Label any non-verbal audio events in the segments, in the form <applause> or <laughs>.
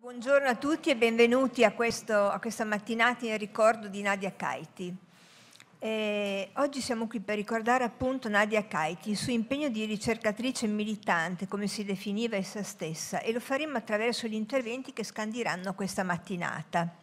Buongiorno a tutti e benvenuti a, questo, a questa mattinata in ricordo di Nadia Kaiti. Eh, oggi siamo qui per ricordare appunto Nadia Kaiti, il suo impegno di ricercatrice militante, come si definiva essa stessa, e lo faremo attraverso gli interventi che scandiranno questa mattinata.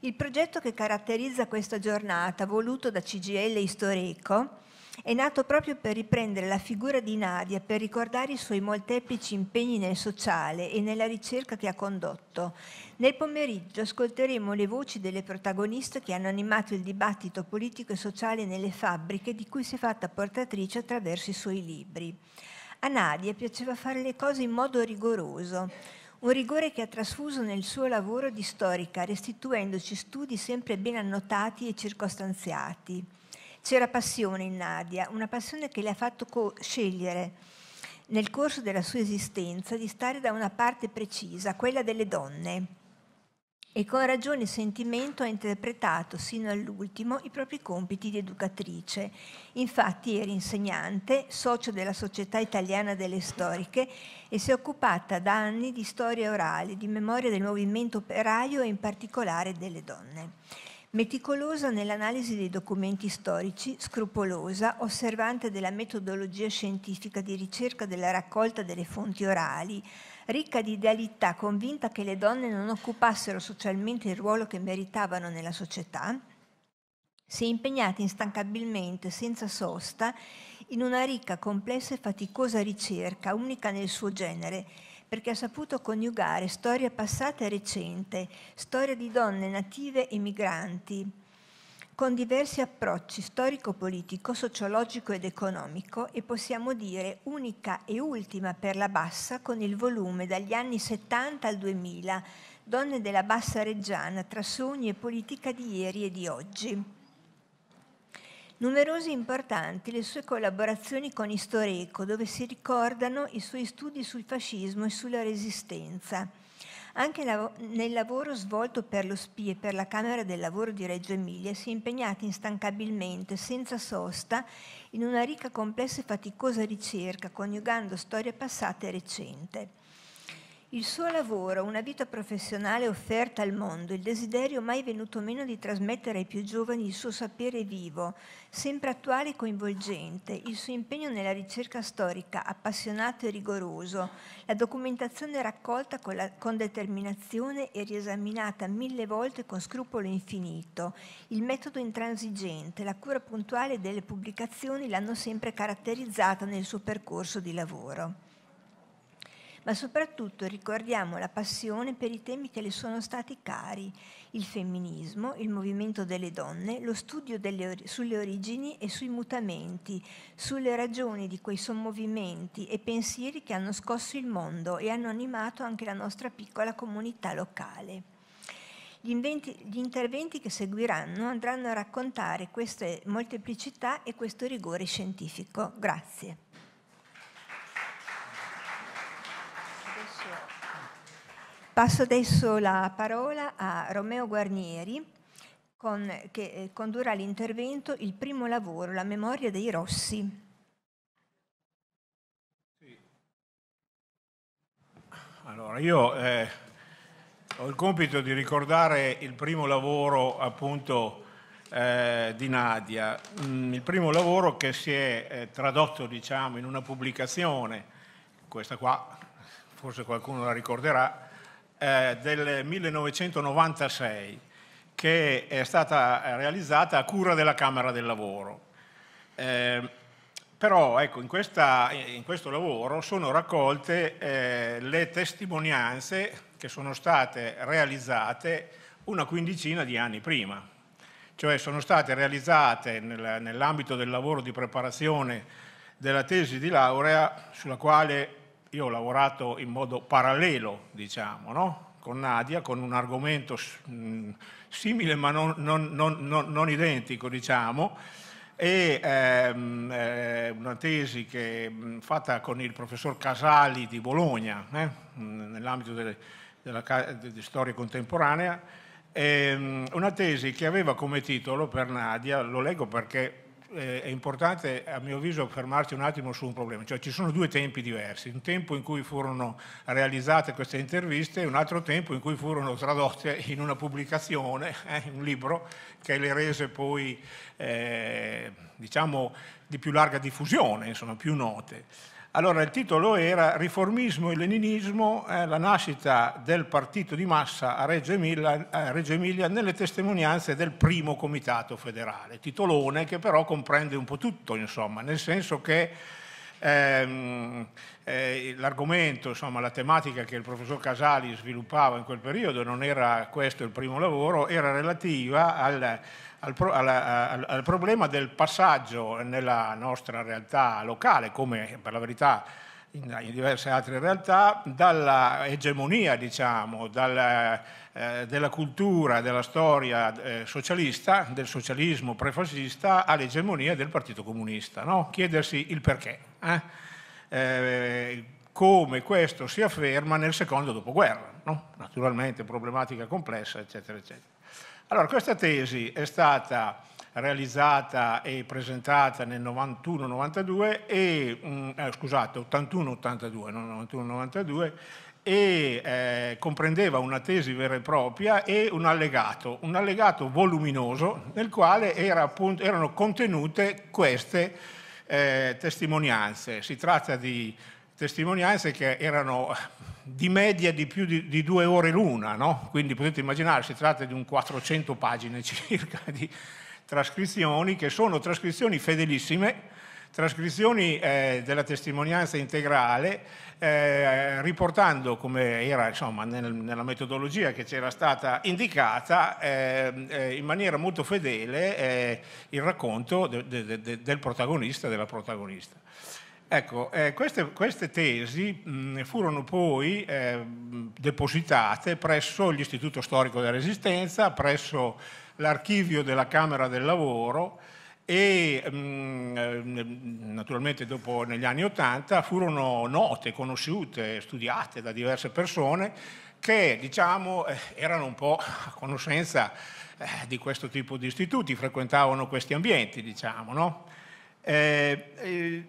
Il progetto che caratterizza questa giornata, voluto da CGL Historico, è nato proprio per riprendere la figura di Nadia, per ricordare i suoi molteplici impegni nel sociale e nella ricerca che ha condotto. Nel pomeriggio ascolteremo le voci delle protagoniste che hanno animato il dibattito politico e sociale nelle fabbriche di cui si è fatta portatrice attraverso i suoi libri. A Nadia piaceva fare le cose in modo rigoroso un rigore che ha trasfuso nel suo lavoro di storica, restituendoci studi sempre ben annotati e circostanziati. C'era passione in Nadia, una passione che le ha fatto co- scegliere nel corso della sua esistenza di stare da una parte precisa, quella delle donne, e con ragione e sentimento ha interpretato sino all'ultimo i propri compiti di educatrice. Infatti era insegnante, socio della Società Italiana delle Storiche e si è occupata da anni di storia orale, di memoria del movimento operaio e in particolare delle donne. Meticolosa nell'analisi dei documenti storici, scrupolosa, osservante della metodologia scientifica di ricerca della raccolta delle fonti orali, ricca di idealità, convinta che le donne non occupassero socialmente il ruolo che meritavano nella società, si è impegnata instancabilmente, senza sosta, in una ricca, complessa e faticosa ricerca, unica nel suo genere, perché ha saputo coniugare storia passata e recente, storia di donne native e migranti, con diversi approcci storico-politico, sociologico ed economico e possiamo dire unica e ultima per la Bassa con il volume dagli anni 70 al 2000, Donne della Bassa Reggiana tra sogni e politica di ieri e di oggi. Numerose e importanti le sue collaborazioni con Istoreco, dove si ricordano i suoi studi sul fascismo e sulla resistenza. Anche nel lavoro svolto per lo SPI e per la Camera del Lavoro di Reggio Emilia si è impegnata instancabilmente, senza sosta, in una ricca, complessa e faticosa ricerca, coniugando storia passata e recente. Il suo lavoro, una vita professionale offerta al mondo, il desiderio mai venuto meno di trasmettere ai più giovani il suo sapere vivo, sempre attuale e coinvolgente, il suo impegno nella ricerca storica, appassionato e rigoroso, la documentazione raccolta con, la, con determinazione e riesaminata mille volte con scrupolo infinito, il metodo intransigente, la cura puntuale delle pubblicazioni l'hanno sempre caratterizzata nel suo percorso di lavoro ma soprattutto ricordiamo la passione per i temi che le sono stati cari, il femminismo, il movimento delle donne, lo studio delle, sulle origini e sui mutamenti, sulle ragioni di quei sommovimenti e pensieri che hanno scosso il mondo e hanno animato anche la nostra piccola comunità locale. Gli, inventi, gli, interventi che seguiranno andranno a raccontare queste molteplicità e questo rigore scientifico. Grazie. Passo adesso la parola a Romeo Guarnieri con, che eh, condurrà l'intervento Il primo lavoro, la memoria dei Rossi. Sì. Allora, io eh, ho il compito di ricordare il primo lavoro appunto eh, di Nadia, mm, il primo lavoro che si è eh, tradotto diciamo in una pubblicazione, questa qua forse qualcuno la ricorderà, eh, del 1996 che è stata realizzata a cura della Camera del Lavoro. Eh, però ecco, in, questa, in, questo lavoro sono raccolte eh, le testimonianze che sono state realizzate una quindicina di anni prima, cioè sono state realizzate nel, nell'ambito del lavoro di preparazione della tesi di laurea sulla quale io ho lavorato in modo parallelo, diciamo, no? con Nadia, con un argomento mm, simile ma non, non, non, non identico, diciamo, e ehm, eh, una tesi che, mm, fatta con il professor Casali di Bologna, eh, mm, nell'ambito delle, della, della storia contemporanea, ehm, una tesi che aveva come titolo per Nadia, lo leggo perché eh, è importante a mio avviso fermarci un attimo su un problema, cioè ci sono due tempi diversi, un tempo in cui furono realizzate queste interviste e un altro tempo in cui furono tradotte in una pubblicazione, eh, un libro che le rese poi eh, diciamo di più larga diffusione, insomma più note. Allora il titolo era Riformismo e Leninismo, eh, la nascita del partito di massa a Reggio, Emilia, a Reggio, Emilia, nelle testimonianze del primo comitato federale, titolone che però comprende un po' tutto, insomma, nel senso che ehm, eh, l'argomento, insomma, la tematica che il professor Casali sviluppava in quel periodo, non era questo il primo lavoro, era relativa al al, pro, alla, al, al problema del passaggio nella nostra realtà locale, come per la verità in, diverse altre realtà, dalla egemonia diciamo, dalla, eh, della cultura, della storia eh, socialista, del socialismo prefascista, all'egemonia del Partito Comunista. No? Chiedersi il perché, eh? eh come questo si afferma nel secondo dopoguerra, no? naturalmente problematica complessa, eccetera, eccetera. Allora, questa tesi è stata realizzata e presentata nel 91-92 e, mm, eh, scusate, 81-82, non 91-92, e eh, comprendeva una tesi vera e propria e un allegato, un allegato voluminoso nel quale era appunto, erano contenute queste eh, testimonianze. Si tratta di testimonianze che erano di media di più di, di due ore l'una, no? quindi potete immaginare si tratta di un 400 pagine <laughs> circa di trascrizioni che sono trascrizioni fedelissime, trascrizioni eh, della testimonianza integrale, eh, riportando come era insomma, nel, nella metodologia che c'era stata indicata ehm, eh, in maniera molto fedele eh, il racconto de, de, de, del protagonista, della protagonista. Ecco, eh, queste, queste, tesi mh, mm, furono poi eh, depositate presso l'Istituto Storico della Resistenza, presso l'archivio della Camera del Lavoro e mh, mm, eh, naturalmente dopo, negli anni Ottanta furono note, conosciute, studiate da diverse persone che diciamo, eh, erano un po' a conoscenza eh, di questo tipo di istituti, frequentavano questi ambienti. Diciamo, no? Eh, eh,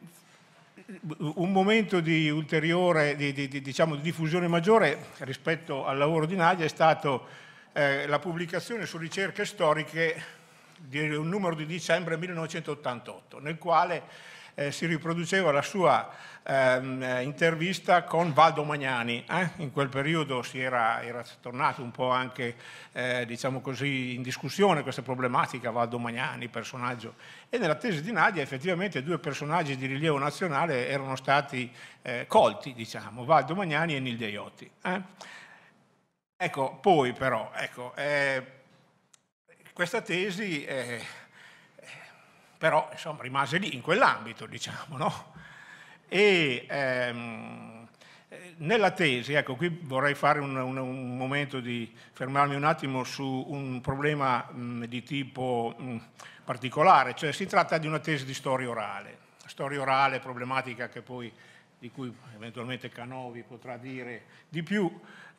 un momento di ulteriore, di, di, di, diciamo, di diffusione maggiore rispetto al lavoro di Nadia è stata eh, la pubblicazione su ricerche storiche di un numero di dicembre 1988, nel quale eh, si riproduceva la sua ehm, eh, intervista con Valdo Magnani. Eh? In quel periodo si era, era tornato un po' anche eh, diciamo così, in discussione questa problematica, Valdo Magnani, personaggio. E nella tesi di Nadia effettivamente due personaggi di rilievo nazionale erano stati eh, colti, diciamo, Valdo Magnani e Nil Deiotti. Eh? Ecco, poi però, ecco, questa tesi però insomma, rimase lì, in quell'ambito, diciamo. No? E ehm, nella tesi, ecco, qui vorrei fare un, un, un, momento di fermarmi un attimo su un problema mh, di tipo mh, particolare, cioè si tratta di una tesi di storia orale, storia orale problematica che poi, di cui eventualmente Canovi potrà dire di più,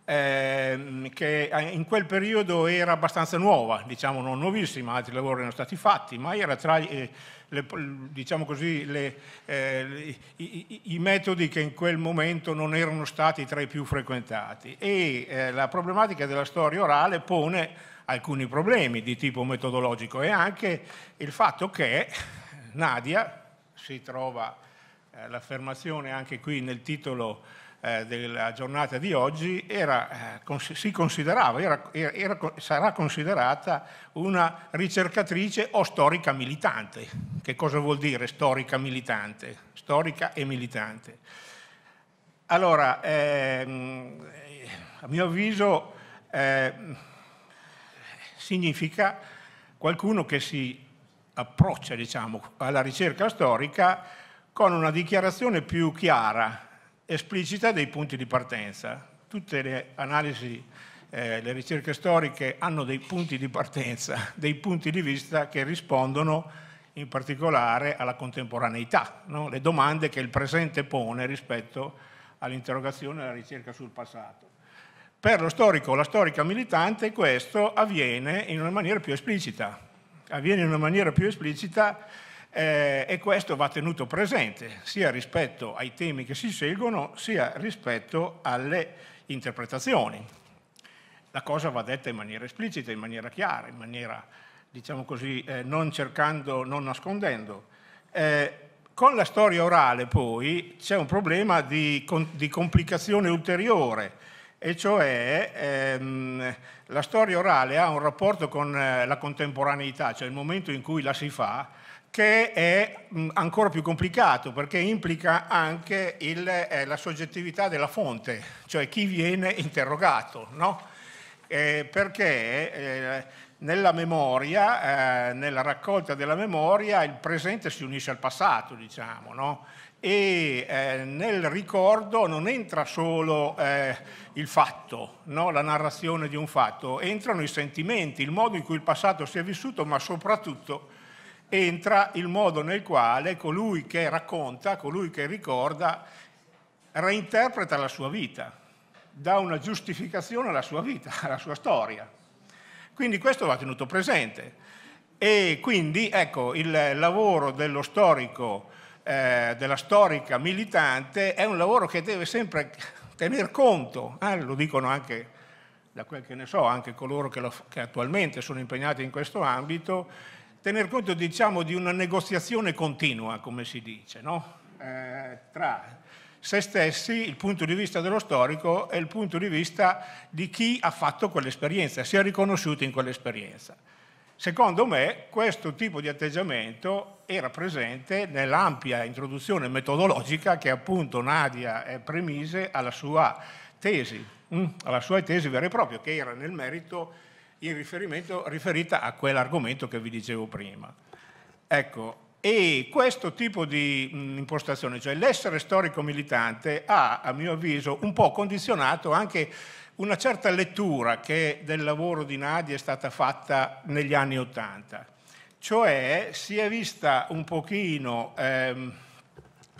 ehm, che eh, in quel periodo era abbastanza nuova, diciamo non nuovissima, altri lavori erano stati fatti, ma era tra eh, le, diciamo così, le, eh, i, i, metodi che in quel momento non erano stati tra i più frequentati. E eh, la problematica della storia orale pone alcuni problemi di tipo metodologico e anche il fatto che Nadia si trova eh, l'affermazione anche qui nel titolo eh, della giornata di oggi era, eh, si considerava, era, era, sarà considerata una ricercatrice o storica militante. Che cosa vuol dire storica militante? Storica e militante. Allora, ehm, eh, a mio avviso eh, significa qualcuno che si approccia diciamo, alla ricerca storica con una dichiarazione più chiara esplicita dei punti di partenza. Tutte le analisi, eh, le ricerche storiche hanno dei punti di partenza, <laughs> dei punti di vista che rispondono in particolare alla contemporaneità, no? le domande che il presente pone rispetto all'interrogazione e alla ricerca sul passato. Per lo storico o la storica militante questo avviene in una maniera più esplicita, avviene in una maniera più esplicita eh, e questo va tenuto presente sia rispetto ai temi che si seguono sia rispetto alle interpretazioni. La cosa va detta in maniera esplicita, in maniera chiara, in maniera, diciamo così, eh, non cercando, non nascondendo. Eh, con la storia orale poi c'è un problema di, di complicazione ulteriore, e cioè ehm, la storia orale ha un rapporto con eh, la contemporaneità, cioè il momento in cui la si fa, che è ancora più complicato perché implica anche il, eh, la soggettività della fonte, cioè chi viene interrogato, no? eh, perché eh, nella memoria, eh, nella raccolta della memoria, il presente si unisce al passato, diciamo, no? e eh, nel ricordo non entra solo eh, il fatto, no? la narrazione di un fatto, entrano i sentimenti, il modo in cui il passato si è vissuto, ma soprattutto entra il modo nel quale colui che racconta, colui che ricorda, reinterpreta la sua vita, dà una giustificazione alla sua vita, <laughs> alla sua storia. Quindi questo va tenuto presente. E quindi ecco, il lavoro dello storico, eh, della storica militante, è un lavoro che deve sempre tener conto, eh, lo dicono anche da quel che ne so, anche coloro che, lo, che attualmente sono impegnati in questo ambito, tener conto diciamo, di una negoziazione continua, come si dice, no? eh, tra se stessi, il punto di vista dello storico e il punto di vista di chi ha fatto quell'esperienza, si è riconosciuto in quell'esperienza. Secondo me questo tipo di atteggiamento era presente nell'ampia introduzione metodologica che appunto Nadia eh, premise alla sua tesi, mm, alla sua tesi vera e propria, che era nel merito in riferita a quell'argomento che vi dicevo prima. Ecco, e questo tipo di mh, impostazione, cioè l'essere storico militante, ha a mio avviso un po' condizionato anche una certa lettura che del lavoro di Nadia è stata fatta negli anni Ottanta. Cioè si è vista un pochino ehm,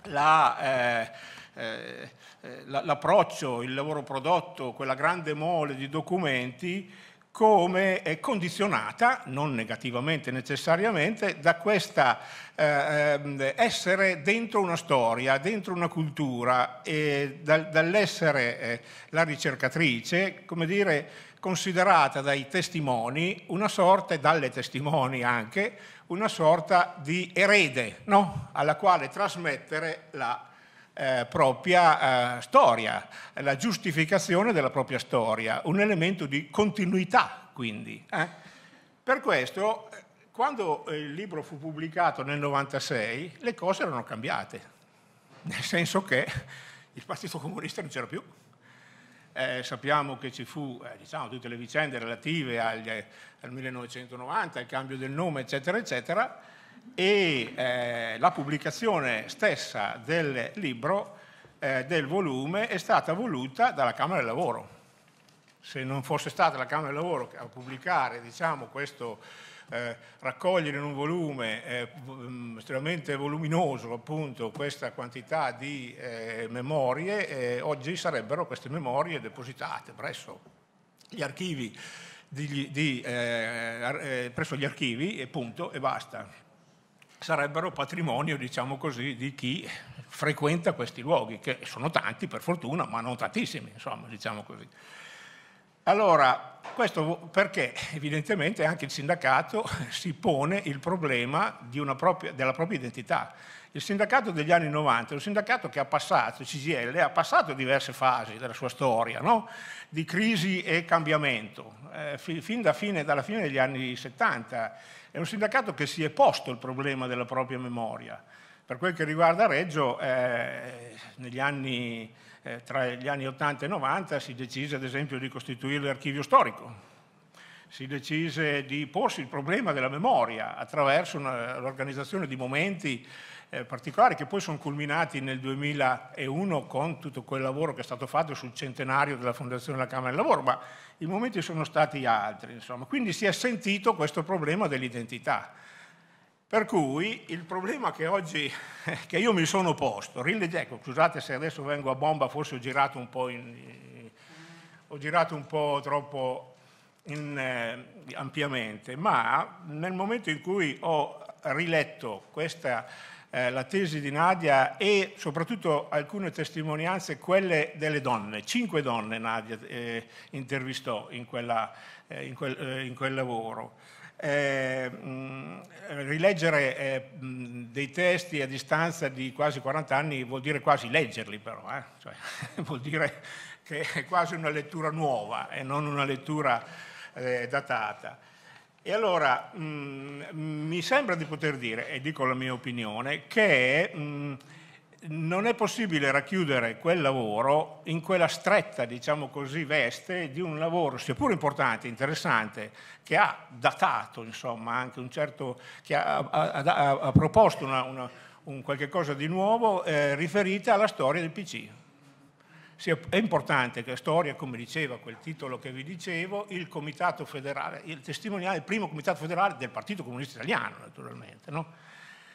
la... Eh, eh, eh l'approccio, il lavoro prodotto, quella grande mole di documenti come è condizionata, non negativamente necessariamente, da questa eh, ehm, essere dentro una storia, dentro una cultura, dal, dall'essere eh, la ricercatrice, come dire, considerata dai testimoni una sorta, dalle testimoni anche, una sorta di erede no? alla quale trasmettere la eh, propria eh, storia, la giustificazione della propria storia, un elemento di continuità quindi. Eh? Per questo, quando il libro fu pubblicato nel 96, le cose erano cambiate, nel senso che il Partito Comunista non c'era più. Eh, sappiamo che ci fu eh, diciamo, tutte le vicende relative agli, al 1990, al cambio del nome, eccetera, eccetera, e eh, la pubblicazione stessa del libro, eh, del volume, è stata voluta dalla Camera del Lavoro. Se non fosse stata la Camera del Lavoro a pubblicare diciamo, questo, eh, raccogliere in un volume eh, mm, estremamente voluminoso appunto questa quantità di eh, memorie, eh, oggi sarebbero queste memorie depositate presso gli archivi, di, di, eh, eh, presso gli archivi e punto e basta sarebbero patrimonio, diciamo così, di chi frequenta questi luoghi, che sono tanti per fortuna, ma non tantissimi, insomma, diciamo così. Allora, questo perché evidentemente anche il sindacato <laughs> si pone il problema propria, della propria identità. Il sindacato degli anni 90 è un sindacato che ha passato, il CGL ha passato diverse fasi della sua storia, no? di crisi e cambiamento, eh, fin da fine, dalla fine degli anni 70 è un sindacato che si è posto il problema della propria memoria. Per quel che riguarda Reggio, eh, anni, eh, tra gli anni 80 e 90 si decise ad esempio di costituire l'archivio storico, si decise di porsi il problema della memoria attraverso l'organizzazione di momenti eh, particolari che poi sono culminati nel 2001 con tutto quel lavoro che è stato fatto sul centenario della Fondazione della Camera del Lavoro, ma i momenti sono stati altri. Insomma. Quindi si è sentito questo problema dell'identità. Per cui il problema che oggi, <laughs> che io mi sono posto, ecco, scusate se adesso vengo a bomba, forse ho girato un po', in, ho girato un po troppo in, eh, ampiamente, ma nel momento in cui ho riletto questa eh, la tesi di Nadia e soprattutto alcune testimonianze, quelle delle donne. Cinque donne Nadia eh, intervistò in, quella, eh, in, quel, eh, in, quel, lavoro. Eh, mh, rileggere eh, mh, dei testi a distanza di quasi 40 anni vuol dire quasi leggerli però, cioè, <laughs> vuol dire che è quasi una lettura nuova e non una lettura datata. E allora mh, mm, mi sembra di poter dire, e dico la mia opinione, che mh, mm, non è possibile racchiudere quel lavoro in quella stretta, diciamo così, veste di un lavoro sia pure importante, interessante, che ha datato, insomma, anche un certo, che ha, ha, ha, ha proposto una, una, un qualche cosa di nuovo eh, riferita alla storia del PC è importante che la storia, come diceva quel titolo che vi dicevo, il comitato federale, il testimoniale, il primo comitato federale del Partito Comunista Italiano naturalmente, no?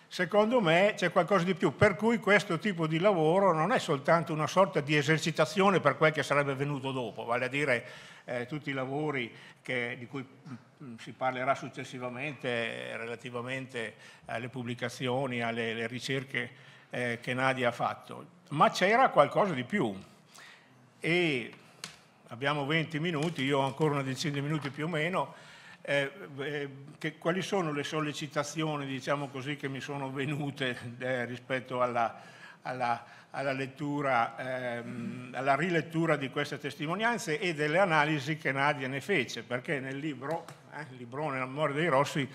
secondo me c'è qualcosa di più, per cui questo tipo di lavoro non è soltanto una sorta di esercitazione per quel che sarebbe venuto dopo, vale a dire eh, tutti i lavori che, di cui mm, si parlerà successivamente eh, relativamente alle pubblicazioni, alle ricerche eh, che Nadia ha fatto, ma c'era qualcosa di più e abbiamo 20 minuti, io ho ancora una decina di minuti più o meno, eh, eh, che, quali sono le sollecitazioni diciamo così, che mi sono venute eh, rispetto alla, alla, alla, lettura, ehm, alla, rilettura di queste testimonianze e delle analisi che Nadia ne fece, perché nel libro, eh, librone La memoria dei Rossi,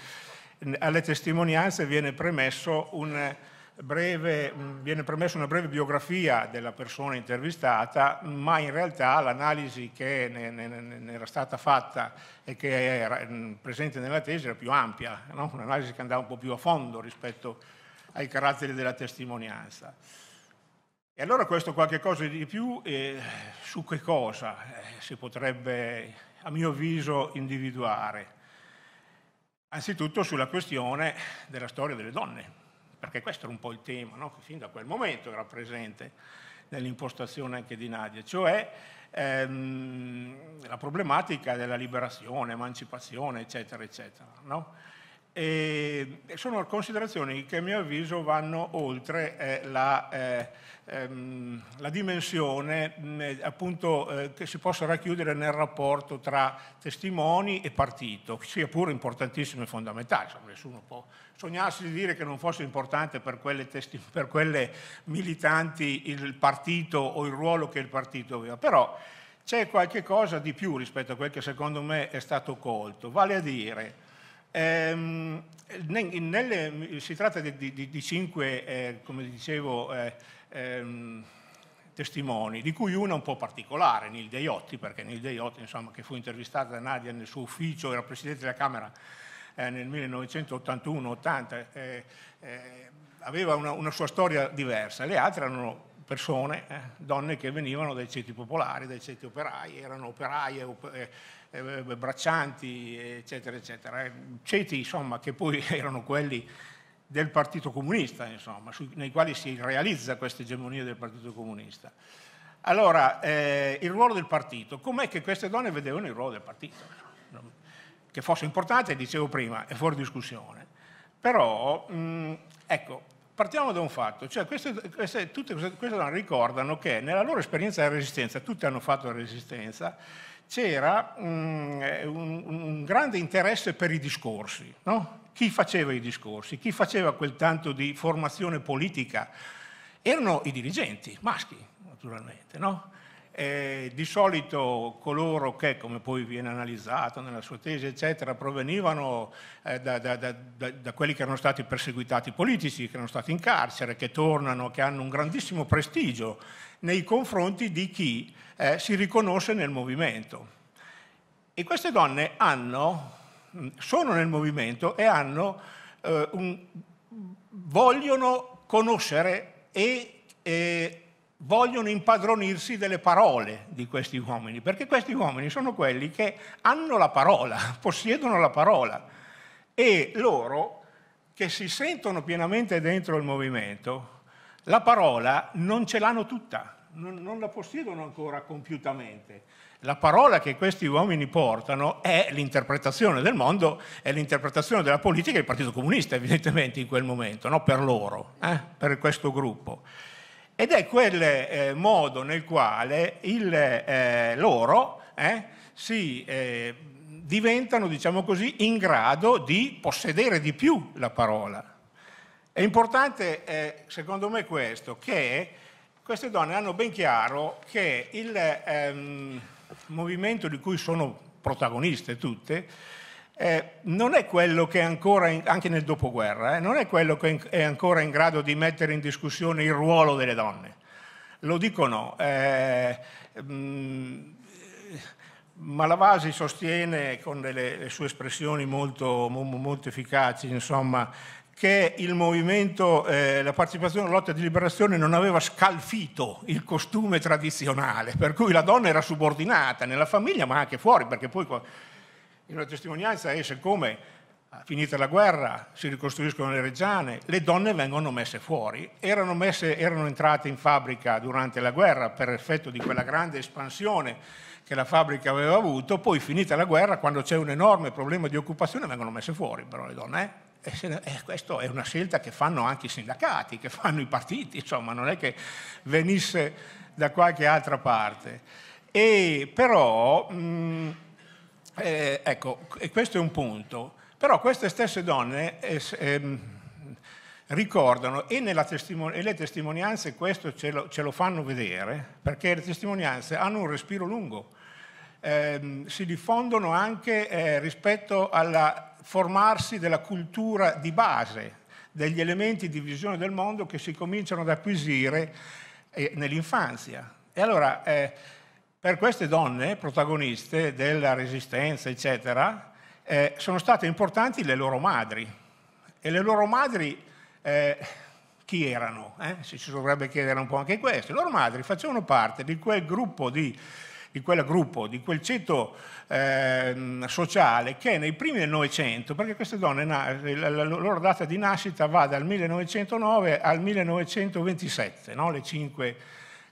alle testimonianze viene premesso un breve, viene permessa una breve biografia della persona intervistata, ma in realtà l'analisi che ne, ne, ne era stata fatta e che era mm, presente nella tesi era più ampia, no? un'analisi che andava un po' più a fondo rispetto ai caratteri della testimonianza. E allora questo qualche cosa di più eh, su che cosa eh, si potrebbe, a mio avviso, individuare? Anzitutto sulla questione della storia delle donne perché questo era un po' il tema no? che fin da quel momento era presente nell'impostazione anche di Nadia, cioè ehm, la problematica della liberazione, emancipazione, eccetera, eccetera. No? E sono considerazioni che a mio avviso vanno oltre eh, la, eh, ehm, la, dimensione mh, mm, eh, appunto, eh, che si possa racchiudere nel rapporto tra testimoni e partito, sia pure importantissimo e fondamentale, insomma, nessuno può sognarsi di dire che non fosse importante per quelle, testi, per quelle militanti il partito o il ruolo che il partito aveva, però c'è qualche cosa di più rispetto a quel che secondo me è stato colto, vale a dire, ehm, nelle, si tratta di, di, di cinque, eh, come dicevo, eh, ehm, testimoni, di cui una un po' particolare, Nil Deiotti, perché Nil Deiotti, insomma, che fu intervistata da Nadia nel suo ufficio, era presidente della Camera eh, nel 1981-80 eh, eh, aveva una, una, sua storia diversa, le altre erano persone, eh, donne che venivano dai ceti popolari, dai ceti operai, erano operaie, op- eh, eh, braccianti, eccetera, eccetera. Ceti insomma che poi <laughs> erano quelli del Partito Comunista, insomma, su, nei quali si realizza questa egemonia del Partito Comunista. Allora, eh, il ruolo del partito, com'è che queste donne vedevano il ruolo del partito? Che fosse importante, dicevo prima, è fuori discussione. Però, mh, mm, ecco, partiamo da un fatto, cioè queste, queste, tutte queste donne ricordano che nella loro esperienza di resistenza, tutte hanno fatto la resistenza, c'era mm, eh, un, un, un, grande interesse per i discorsi. No? Chi faceva i discorsi? Chi faceva quel tanto di formazione politica? Erano i dirigenti, maschi naturalmente, no? eh, di solito coloro che, come poi viene analizzato nella sua tesi, eccetera, provenivano eh, da, da, da, da, quelli che erano stati perseguitati politici, che erano stati in carcere, che tornano, che hanno un grandissimo prestigio nei confronti di chi eh, si riconosce nel movimento. E queste donne hanno, mm, sono nel movimento e hanno, eh, un, vogliono conoscere e, e vogliono impadronirsi delle parole di questi uomini, perché questi uomini sono quelli che hanno la parola, <laughs> possiedono la parola e loro che si sentono pienamente dentro il movimento, la parola non ce l'hanno tutta, non, non la possiedono ancora compiutamente. La parola che questi uomini portano è l'interpretazione del mondo, è l'interpretazione della politica del Partito Comunista, evidentemente in quel momento, no? per loro, eh? per questo gruppo ed è quel eh, modo nel quale il, eh, loro eh, si, eh, diventano, diciamo così, in grado di possedere di più la parola. È importante, eh, secondo me, questo, che queste donne hanno ben chiaro che il ehm, movimento di cui sono protagoniste tutte, eh, non è quello che è ancora, in, anche nel dopoguerra, eh, non è quello che è ancora in grado di mettere in discussione il ruolo delle donne. Lo dicono. Eh, mm, Malavasi sostiene con delle, le sue espressioni molto, molto efficaci, insomma, che il movimento, eh, la partecipazione alla lotta di liberazione non aveva scalfito il costume tradizionale, per cui la donna era subordinata nella famiglia ma anche fuori, perché poi in una testimonianza esce come ah, finita la guerra, si ricostruiscono le reggiane, le donne vengono messe fuori, erano, messe, erano, entrate in fabbrica durante la guerra per effetto di quella grande espansione che la fabbrica aveva avuto, poi finita la guerra, quando c'è un enorme problema di occupazione, vengono messe fuori però le donne. Eh? E eh, eh questa è una scelta che fanno anche i sindacati, che fanno i partiti, insomma, non è che venisse da qualche altra parte. E però... Mh, mm, eh, ecco, questo è un punto. Però queste stesse donne eh, ehm, ricordano, e, testimon- e, le testimonianze questo ce lo, ce lo, fanno vedere, perché le testimonianze hanno un respiro lungo, ehm, si diffondono anche eh, rispetto al formarsi della cultura di base, degli elementi di visione del mondo che si cominciano ad acquisire eh, nell'infanzia. E allora eh, per queste donne protagoniste della resistenza, eccetera, eh, sono state importanti le loro madri. E le loro madri eh, chi erano? Eh? Si dovrebbe chiedere un po' anche questo. Le loro madri facevano parte di quel gruppo di di quel gruppo, di quel ceto eh, sociale che nei primi del Novecento, perché queste donne, la loro data di nascita va dal 1909 al 1927, no? le cinque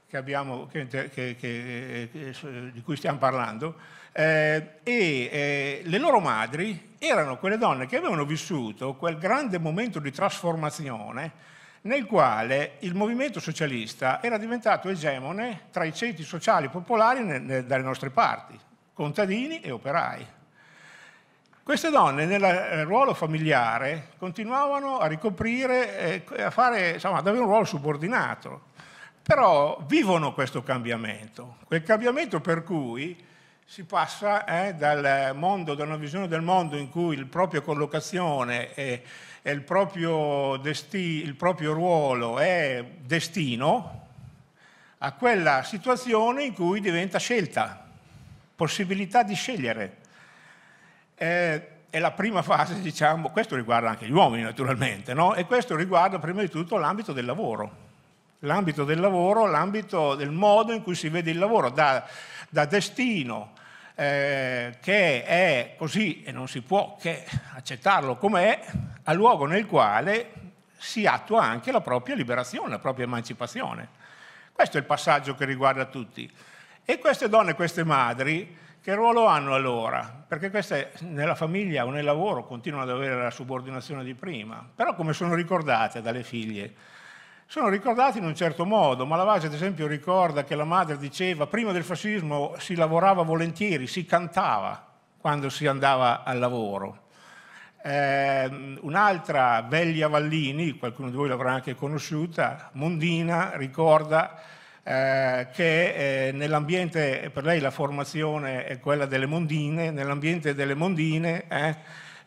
che abbiamo, che, che, eh, di cui stiamo parlando, eh, e eh, le loro madri erano quelle donne che avevano vissuto quel grande momento di trasformazione nel quale il movimento socialista era diventato egemone tra i ceti sociali popolari ne, ne, dalle nostre parti, contadini e operai. Queste donne nel eh, ruolo familiare continuavano a ricoprire, eh, a fare, insomma, ad avere un ruolo subordinato però vivono questo cambiamento, quel cambiamento per cui si passa eh, dal mondo, da una visione del mondo in cui la propria collocazione e, il, proprio desti, il proprio ruolo è destino, a quella situazione in cui diventa scelta, possibilità di scegliere. Eh, è la prima fase, diciamo, questo riguarda anche gli uomini naturalmente, no? e questo riguarda prima di tutto l'ambito del lavoro l'ambito del lavoro, l'ambito del modo in cui si vede il lavoro, da, da destino eh, che è così e non si può che accettarlo com'è, al luogo nel quale si attua anche la propria liberazione, la propria emancipazione. Questo è il passaggio che riguarda tutti. E queste donne, queste madri, che ruolo hanno allora? Perché queste nella famiglia o nel lavoro continuano ad avere la subordinazione di prima, però come sono ricordate dalle figlie? sono ricordati in un certo modo. Malavage, ad esempio, ricorda che la madre diceva prima del fascismo si lavorava volentieri, si cantava quando si andava al lavoro. Eh, un'altra, Veglia Vallini, qualcuno di voi l'avrà anche conosciuta, Mondina, ricorda eh, che eh, nell'ambiente, per lei la formazione è quella delle mondine, nell'ambiente delle mondine eh,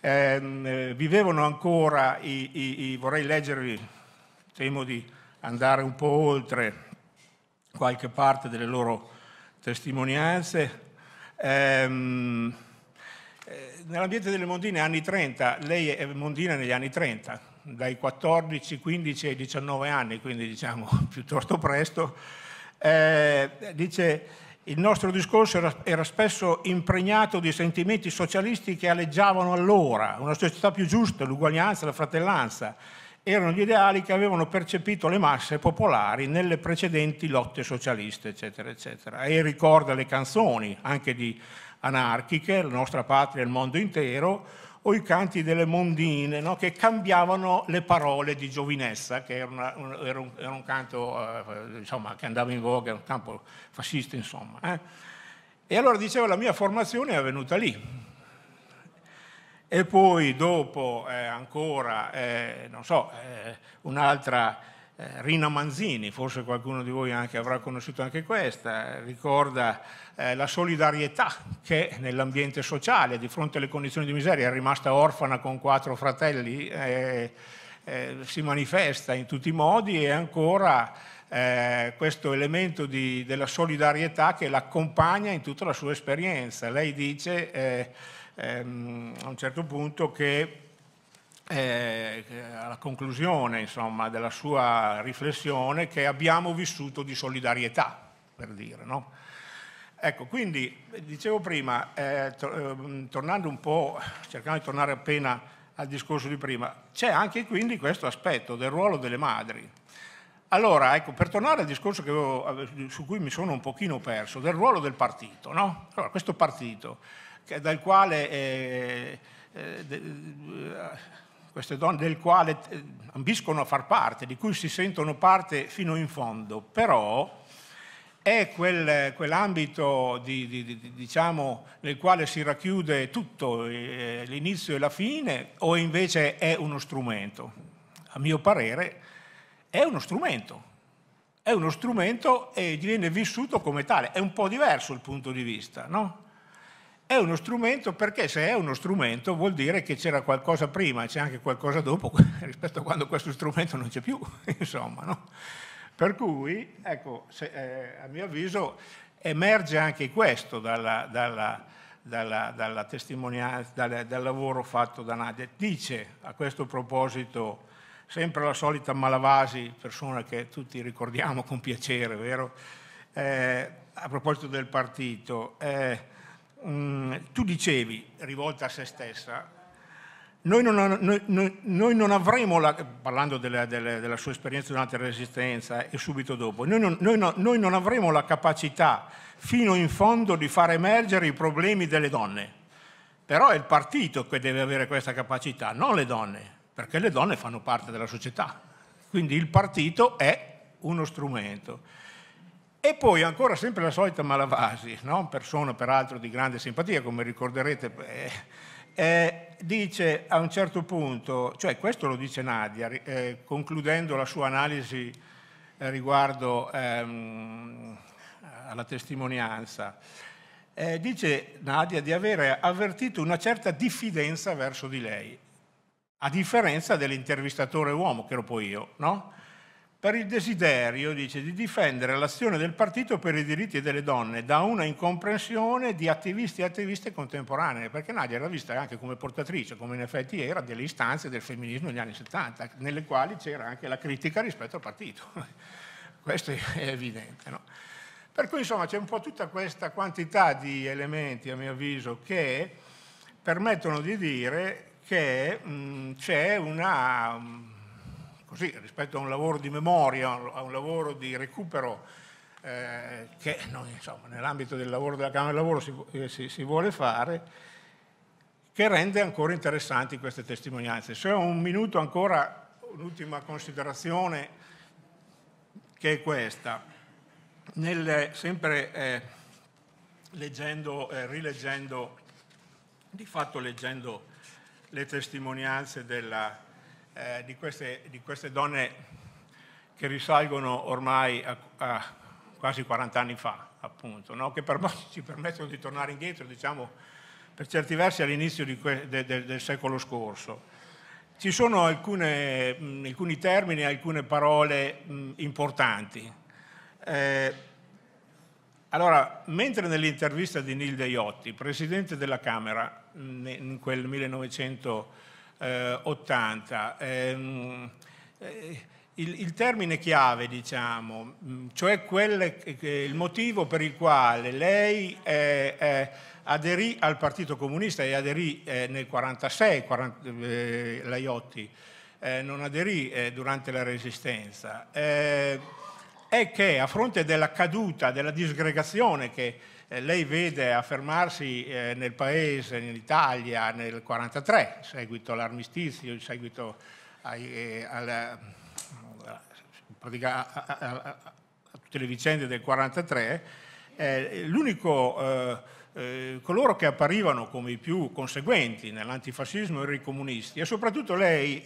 ehm, vivevano ancora, i, i, i, vorrei leggervi temo di andare un po' oltre qualche parte delle loro testimonianze. Ehm, eh, nell'ambiente delle Mondine anni 30, lei è Mondina negli anni 30, dai 14, 15 ai 19 anni, quindi diciamo <laughs> piuttosto presto, eh, dice il nostro discorso era, era, spesso impregnato di sentimenti socialisti che aleggiavano allora, una società più giusta, l'uguaglianza, la fratellanza, erano gli ideali che avevano percepito le masse popolari nelle precedenti lotte socialiste, eccetera, eccetera. E ricorda le canzoni, anche di anarchiche, la nostra patria e il mondo intero, o i canti delle mondine, no? che cambiavano le parole di Giovinezza, che era, una, un, era, un, era un, canto eh, insomma, che andava in voga, un campo fascista, insomma. Eh? E allora diceva la mia formazione è venuta lì, e poi dopo eh, ancora, eh, non so, eh, un'altra eh, Rina Manzini, forse qualcuno di voi anche, avrà conosciuto anche questa, ricorda eh, la solidarietà che nell'ambiente sociale, di fronte alle condizioni di miseria, è rimasta orfana con quattro fratelli, eh, si manifesta in tutti i modi e ancora eh, questo elemento di, della solidarietà che l'accompagna in tutta la sua esperienza. Lei dice ehm, a un certo punto che eh, alla conclusione insomma, della sua riflessione che abbiamo vissuto di solidarietà, per dire. No? Ecco, quindi dicevo prima, eh, ehm, tornando un po', cercando di tornare appena al discorso di prima, c'è anche quindi questo aspetto del ruolo delle madri. Allora, ecco, per tornare al discorso avevo, su cui mi sono un pochino perso, del ruolo del partito, no? Allora, questo partito dal quale, eh, eh, de, eh, queste donne del quale eh, ambiscono a far parte, di cui si sentono parte fino in fondo, però è quel, quell'ambito di, di, di, diciamo, nel quale si racchiude tutto, eh, l'inizio e la fine, o invece è uno strumento? A mio parere è uno strumento, è uno strumento e viene vissuto come tale, è un po' diverso il punto di vista, no? È uno strumento perché se è uno strumento vuol dire che c'era qualcosa prima, e c'è anche qualcosa dopo <laughs> rispetto a quando questo strumento non c'è più, <laughs> insomma. No? Per cui, ecco, se, eh, a mio avviso emerge anche questo dalla, dalla, dalla, dalla testimonianza, dal, dal, lavoro fatto da Nadia. Dice a questo proposito sempre la solita Malavasi, persona che tutti ricordiamo con piacere, vero? Eh, a proposito del partito. Eh, Mm, tu dicevi, rivolta a se stessa, noi non, noi, noi non avremo, la, parlando della, della, della, sua esperienza durante la Resistenza e subito dopo, noi non, no, noi non avremo la capacità fino in fondo di far emergere i problemi delle donne. Però è il partito che deve avere questa capacità, non le donne, perché le donne fanno parte della società. Quindi il partito è uno strumento. E poi ancora sempre la solita Malavasi, no? persona peraltro di grande simpatia, come ricorderete, eh, eh, dice a un certo punto, cioè questo lo dice Nadia, eh, concludendo la sua analisi eh, riguardo ehm, alla testimonianza, eh, dice Nadia di avere avvertito una certa diffidenza verso di lei, a differenza dell'intervistatore uomo, che ero poi io, no? per il desiderio, dice, di difendere l'azione del partito per i diritti delle donne da una incomprensione di attivisti e attiviste contemporanee, perché Nadia era vista anche come portatrice, come in effetti era, delle istanze del femminismo negli anni 70, nelle quali c'era anche la critica rispetto al partito. <laughs> Questo è evidente. No? Per cui insomma c'è un po' tutta questa quantità di elementi, a mio avviso, che permettono di dire che mh, mm, c'è una... Mh, mm, così rispetto a un lavoro di memoria, a un lavoro di recupero eh, che noi, insomma, nell'ambito del lavoro della Camera del Lavoro si, eh, si, si, vuole fare, che rende ancora interessanti queste testimonianze. Se ho un minuto ancora, un'ultima considerazione che è questa. Nel, sempre eh, leggendo, eh, rileggendo, di fatto leggendo le testimonianze della, eh, di, queste, di, queste, donne che risalgono ormai a, a quasi 40 anni fa, appunto, no? che per ci permettono di tornare indietro, diciamo, per certi versi all'inizio que- de- de- del secolo scorso. Ci sono alcune, mh, mm, alcuni termini, alcune parole mh, mm, importanti. Eh, allora, mentre nell'intervista di Neil Deiotti, presidente della Camera mh, in quel 1900 eh, 80. Ehm, eh, il, il, termine chiave, diciamo, mm, cioè quel, il motivo per il quale lei eh, aderì al Partito Comunista e aderì eh, nel 1946, 40, eh, Laiotti, eh, non aderì durante la Resistenza, è che a fronte della caduta, della disgregazione che eh, lei vede affermarsi eh, nel paese, in Italia, nel 1943, in seguito all'armistizio, in seguito ai, eh, al, pratica, a, a, a, tutte le vicende del 1943, l'unico eh, coloro che apparivano come i più conseguenti nell'antifascismo erano i comunisti e soprattutto lei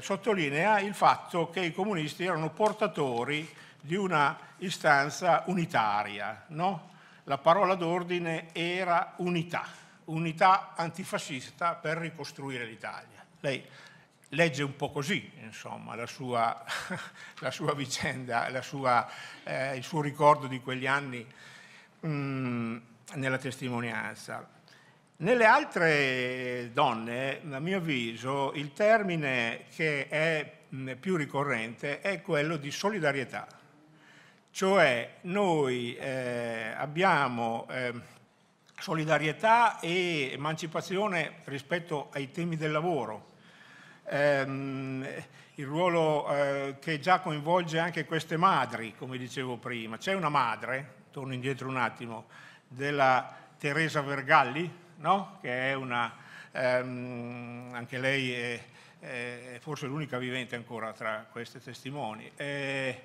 sottolinea il fatto che i comunisti erano portatori di una istanza unitaria, no? la parola d'ordine era unità, unità antifascista per ricostruire l'Italia. Lei legge un po' così, insomma, la sua, <laughs> la sua vicenda, la sua, eh, il suo ricordo di quegli anni mh, mm, nella testimonianza. Nelle altre donne, a mio avviso, il termine che è mm, più ricorrente è quello di solidarietà cioè noi eh, abbiamo eh, solidarietà e emancipazione rispetto ai temi del lavoro. Ehm, il ruolo eh, che già coinvolge anche queste madri, come dicevo prima. C'è una madre, torno indietro un attimo, della Teresa Vergalli, no? che è una, ehm, anche lei è, è forse l'unica vivente ancora tra queste testimoni. Eh,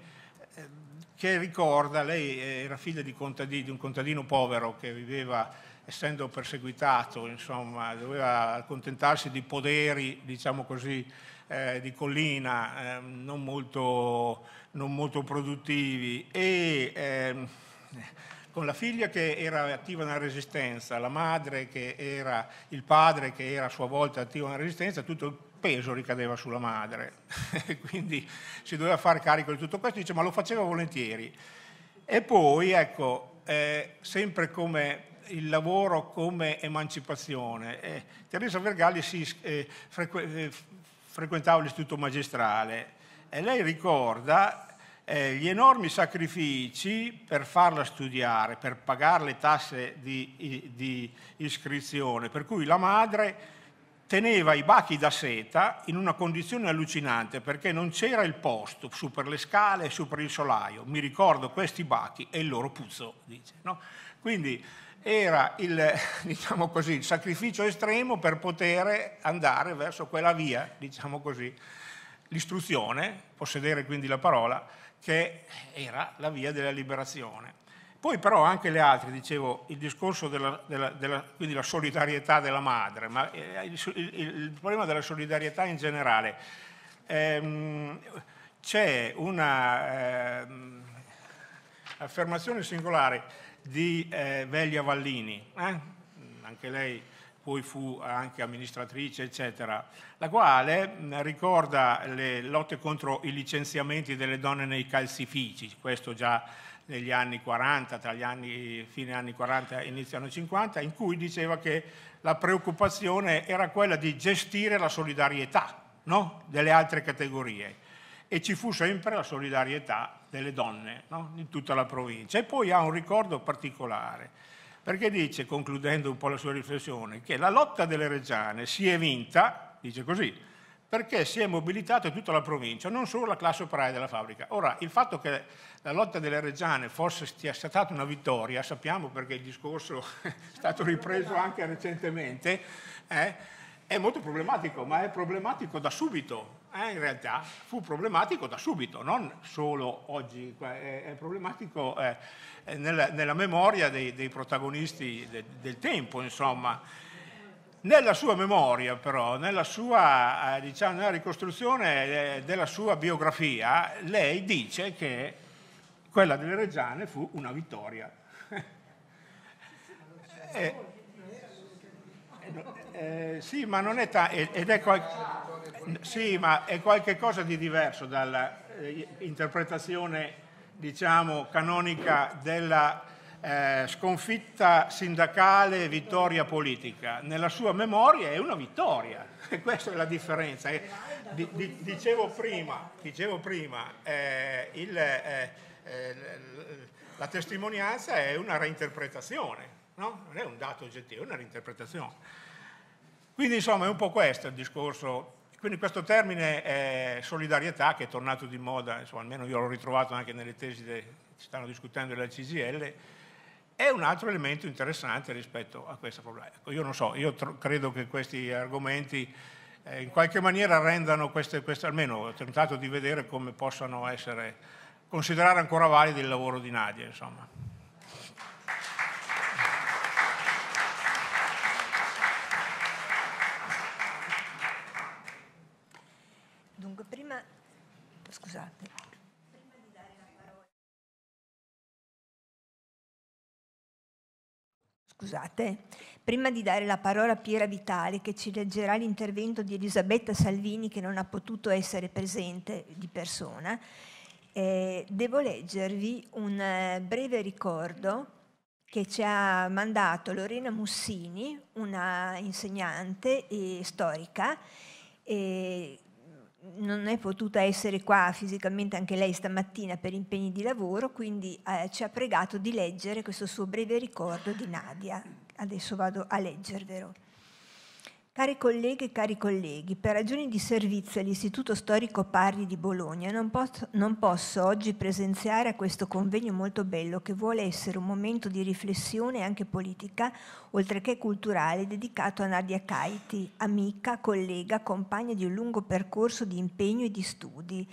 che ricorda, lei era figlia di, contadini, di un contadino povero che viveva, essendo perseguitato, insomma, doveva accontentarsi di poderi, diciamo così, eh, di collina, eh, non, molto, non, molto, produttivi. E, eh, con la figlia che era attiva nella resistenza, la madre che era, il padre che era a sua volta attivo nella resistenza, tutto il peso ricadeva sulla madre, <laughs> quindi si doveva fare carico di tutto questo, dice ma lo faceva volentieri. E poi, ecco, eh, sempre come il lavoro come emancipazione, eh, Teresa Vergali si, eh, frequ- eh, frequentava l'istituto magistrale e lei ricorda eh, gli enormi sacrifici per farla studiare, per pagare le tasse di, di iscrizione, per cui la madre teneva i bachi da seta in una condizione allucinante perché non c'era il posto su per le scale e su per il solaio. Mi ricordo questi bachi e il loro puzzo, dice. No? Quindi era il, <laughs> diciamo così, il, sacrificio estremo per poter andare verso quella via, diciamo così, l'istruzione, possedere quindi la parola, che era la via della liberazione. Poi però anche le altre, dicevo, il discorso della, della, della quindi la solidarietà della madre, ma eh, il, il, il problema della solidarietà in generale. Ehm, c'è un'affermazione ehm, singolare di eh, Veglia Vallini, eh? anche lei poi fu anche amministratrice, eccetera, la quale ricorda le lotte contro i licenziamenti delle donne nei calzifici, questo già negli anni 40, tra gli anni, fine anni 40 e inizio anni 50, in cui diceva che la preoccupazione era quella di gestire la solidarietà no? delle altre categorie e ci fu sempre la solidarietà delle donne no? in tutta la provincia. E poi ha un ricordo particolare, perché dice, concludendo un po' la sua riflessione, che la lotta delle Reggiane si è vinta, dice così, perché si è mobilitata tutta la provincia, non solo la classe operaia della fabbrica. Ora, il fatto che la lotta delle Reggiane fosse sia stata una vittoria, sappiamo perché il discorso <laughs> è stato ripreso anche recentemente, eh, è molto problematico, ma è problematico da subito. Eh, in realtà fu problematico da subito, non solo oggi, è, problematico eh, nella, nella, memoria dei, dei protagonisti de, del tempo, insomma. Nella sua memoria però, nella sua eh, diciamo, nella ricostruzione eh, della sua biografia, lei dice che quella delle Reggiane fu una vittoria. <laughs> eh, eh, sì, ma non è ta- eh, ed è qual- sì, ma è qualcosa di diverso dall'interpretazione, diciamo, canonica della eh, sconfitta sindacale, vittoria politica. Nella sua memoria è una vittoria, <laughs> questa è la differenza. Eh, di, di, dicevo prima, dicevo prima eh, il, eh, eh la testimonianza è una reinterpretazione, no? non è un dato oggettivo, è una reinterpretazione. Quindi insomma è un po' questo il discorso quindi questo termine è solidarietà, che è tornato di moda, insomma, almeno io l'ho ritrovato anche nelle tesi che stanno discutendo della CGL, è un altro elemento interessante rispetto a questo problema. Ecco, io non so, io credo che questi argomenti eh, in qualche maniera rendano queste, queste, almeno ho tentato di vedere come possano essere, considerare ancora valido il lavoro di Nadia, insomma. Scusate, eh. prima di dare la parola a Piera Vitale che ci leggerà l'intervento di Elisabetta Salvini che non ha potuto essere presente di persona, eh, devo leggervi un eh, breve ricordo che ci ha mandato Lorena Mussini, una insegnante e storica, eh, non è potuta essere qua fisicamente anche lei stamattina per impegni di lavoro, quindi eh, ci ha pregato di leggere questo suo breve ricordo di Nadia. Adesso vado a leggervelo. Cari colleghe e cari colleghi, per ragioni di servizio all'Istituto Storico Parri di Bologna non posso, non posso, oggi presenziare a questo convegno molto bello che vuole essere un momento di riflessione anche politica, oltre che culturale, dedicato a Nadia Caiti, amica, collega, compagna di un lungo percorso di impegno e di studi.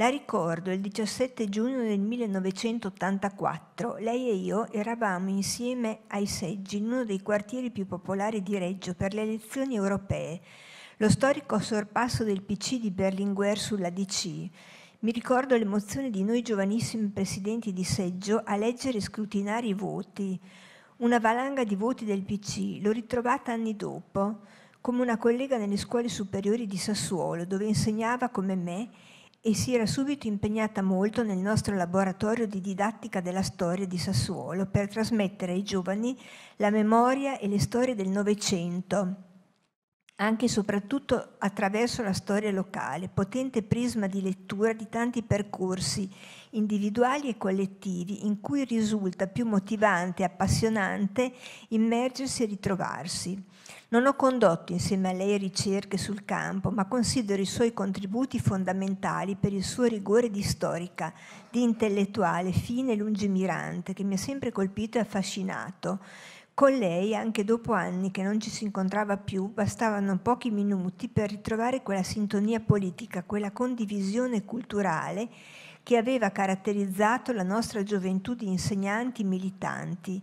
La ricordo il 17 giugno del 1984. Lei e io eravamo insieme ai seggi in uno dei quartieri più popolari di Reggio per le elezioni europee. Lo storico sorpasso del PC di Berlinguer sulla DC. Mi ricordo l'emozione di noi giovanissimi presidenti di seggio a leggere e scrutinare i voti. Una valanga di voti del PC l'ho ritrovata anni dopo, come una collega nelle scuole superiori di Sassuolo, dove insegnava come me e si era subito impegnata molto nel nostro laboratorio di didattica della storia di Sassuolo per trasmettere ai giovani la memoria e le storie del Novecento anche e soprattutto attraverso la storia locale, potente prisma di lettura di tanti percorsi individuali e collettivi in cui risulta più motivante e appassionante immergersi e ritrovarsi. Non ho condotto insieme a lei ricerche sul campo, ma considero i suoi contributi fondamentali per il suo rigore di storica, di intellettuale fine e lungimirante, che mi ha sempre colpito e affascinato con lei, anche dopo anni che non ci si incontrava più, bastavano pochi minuti per ritrovare quella sintonia politica, quella condivisione culturale che aveva caratterizzato la nostra gioventù di insegnanti militanti.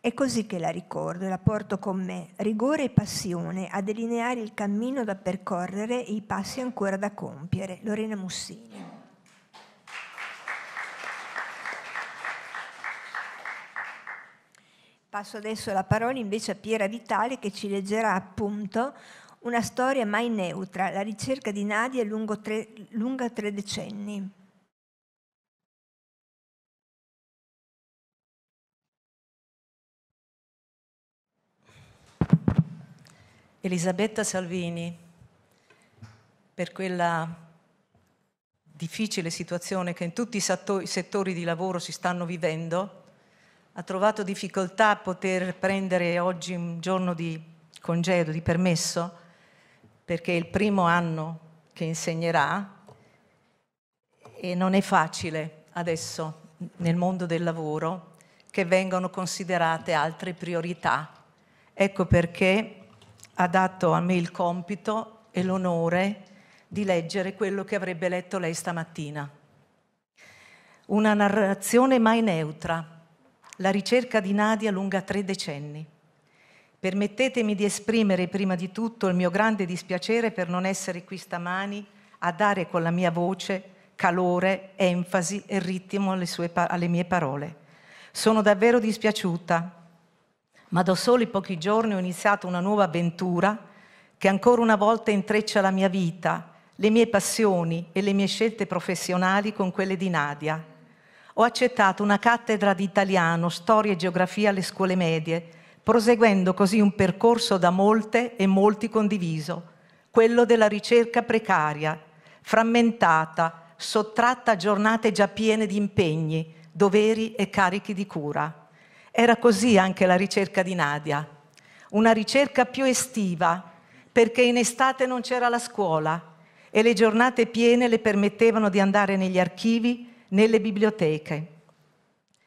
È così che la ricordo e la porto con me, rigore e passione, a delineare il cammino da percorrere e i passi ancora da compiere. Lorena Mussini. Passo adesso la parola invece a Piera Vitale che ci leggerà appunto una storia mai neutra, la ricerca di Nadia tre, lunga tre decenni. Elisabetta Salvini, per quella difficile situazione che in tutti i settori di lavoro si stanno vivendo, ha trovato difficoltà a poter prendere oggi un giorno di congedo, di permesso, perché è il primo anno che insegnerà e non è facile adesso nel mondo del lavoro che vengano considerate altre priorità. Ecco perché ha dato a me il compito e l'onore di leggere quello che avrebbe letto lei stamattina. Una narrazione mai neutra, la ricerca di Nadia lunga tre decenni. Permettetemi di esprimere prima di tutto il mio grande dispiacere per non essere qui stamani a dare con la mia voce calore, enfasi e ritmo alle, sue, alle mie parole. Sono davvero dispiaciuta, ma da soli pochi giorni ho iniziato una nuova avventura che ancora una volta intreccia la mia vita, le mie passioni e le mie scelte professionali con quelle di Nadia ho accettato una cattedra di italiano, storia e geografia alle scuole medie, proseguendo così un percorso da molte e molti condiviso, quello della ricerca precaria, frammentata, sottratta a giornate già piene di impegni, doveri e carichi di cura. Era così anche la ricerca di Nadia, una ricerca più estiva, perché in estate non c'era la scuola e le giornate piene le permettevano di andare negli archivi nelle biblioteche.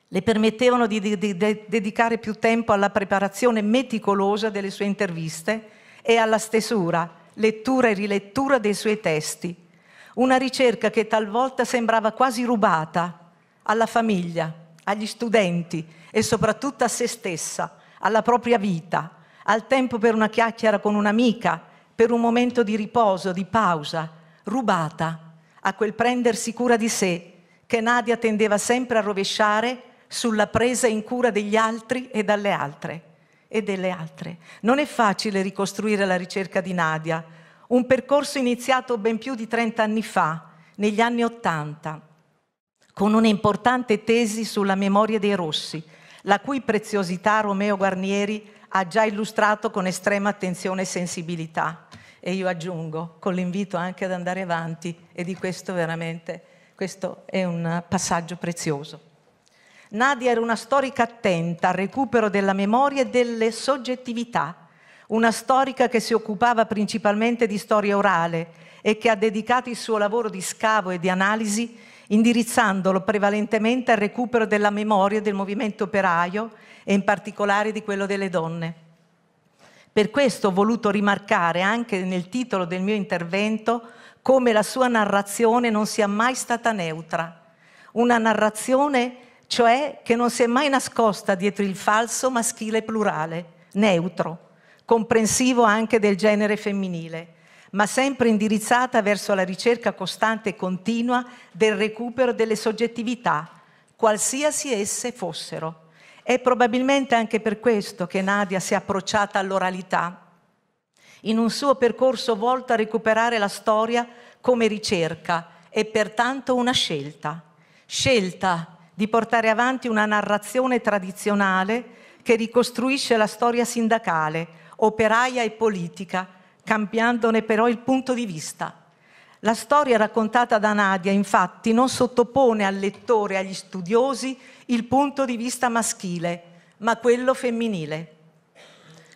Le permettevano di, di, di dedicare più tempo alla preparazione meticolosa delle sue interviste e alla stesura, lettura e rilettura dei suoi testi. Una ricerca che talvolta sembrava quasi rubata alla famiglia, agli studenti e soprattutto a se stessa, alla propria vita, al tempo per una chiacchiera con un'amica, per un momento di riposo, di pausa, rubata a quel prendersi cura di sé che Nadia tendeva sempre a rovesciare sulla presa in cura degli altri e dalle altre e delle altre. Non è facile ricostruire la ricerca di Nadia, un percorso iniziato ben più di 30 anni fa, negli anni Ottanta, con un'importante tesi sulla memoria dei rossi, la cui preziosità Romeo Guarnieri ha già illustrato con estrema attenzione e sensibilità. E io aggiungo, con l'invito anche ad andare avanti, e di questo veramente questo è un passaggio prezioso. Nadia era una storica attenta al recupero della memoria e delle soggettività, una storica che si occupava principalmente di storia orale e che ha dedicato il suo lavoro di scavo e di analisi indirizzandolo prevalentemente al recupero della memoria del movimento operaio e in particolare di quello delle donne. Per questo ho voluto rimarcare anche nel titolo del mio intervento come la sua narrazione non sia mai stata neutra. Una narrazione, cioè, che non si è mai nascosta dietro il falso maschile plurale, neutro, comprensivo anche del genere femminile, ma sempre indirizzata verso la ricerca costante e continua del recupero delle soggettività, qualsiasi esse fossero. È probabilmente anche per questo che Nadia si è approcciata all'oralità in un suo percorso volto a recuperare la storia come ricerca e pertanto una scelta. Scelta di portare avanti una narrazione tradizionale che ricostruisce la storia sindacale, operaia e politica, cambiandone però il punto di vista. La storia raccontata da Nadia, infatti, non sottopone al lettore e agli studiosi il punto di vista maschile, ma quello femminile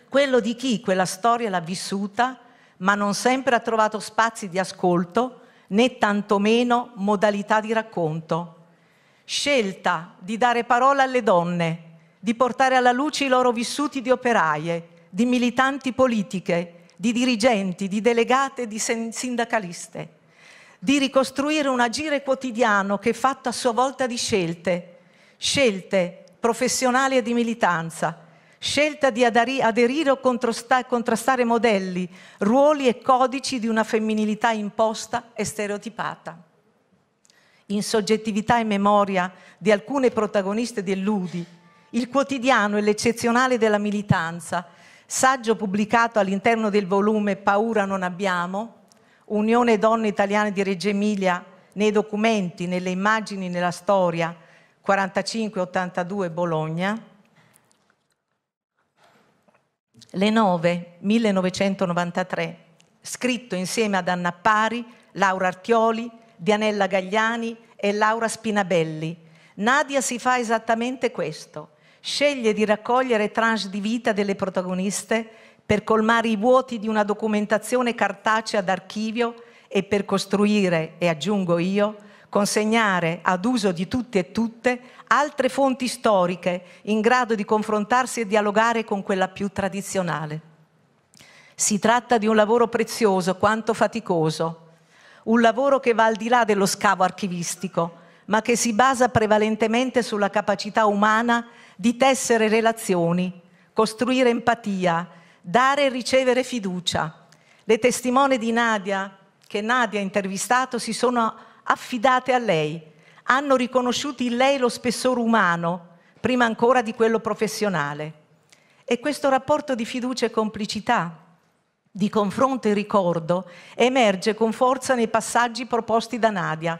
quello di chi quella storia l'ha vissuta, ma non sempre ha trovato spazi di ascolto né tantomeno modalità di racconto. Scelta di dare parola alle donne, di portare alla luce i loro vissuti di operaie, di militanti politiche, di dirigenti, di delegate, di sindacaliste, di ricostruire un agire quotidiano che è fatto a sua volta di scelte, scelte professionali e di militanza, scelta di aderire o contrastare modelli, ruoli e codici di una femminilità imposta e stereotipata. In soggettività e memoria di alcune protagoniste dell'Udi, il quotidiano e l'eccezionale della militanza, saggio pubblicato all'interno del volume Paura non abbiamo, Unione Donne Italiane di Reggio Emilia, nei documenti, nelle immagini, nella storia, 45-82 Bologna, le 9, 1993, scritto insieme ad Anna Pari, Laura Artioli, Dianella Gagliani e Laura Spinabelli. Nadia si fa esattamente questo. Sceglie di raccogliere tranche di vita delle protagoniste per colmare i vuoti di una documentazione cartacea d'archivio e per costruire, e aggiungo io, consegnare ad uso di tutti e tutte altre fonti storiche in grado di confrontarsi e dialogare con quella più tradizionale. Si tratta di un lavoro prezioso quanto faticoso, un lavoro che va al di là dello scavo archivistico, ma che si basa prevalentemente sulla capacità umana di tessere relazioni, costruire empatia, dare e ricevere fiducia. Le testimone di Nadia, che Nadia ha intervistato, si sono affidate a lei, hanno riconosciuto in lei lo spessore umano, prima ancora di quello professionale. E questo rapporto di fiducia e complicità, di confronto e ricordo, emerge con forza nei passaggi proposti da Nadia,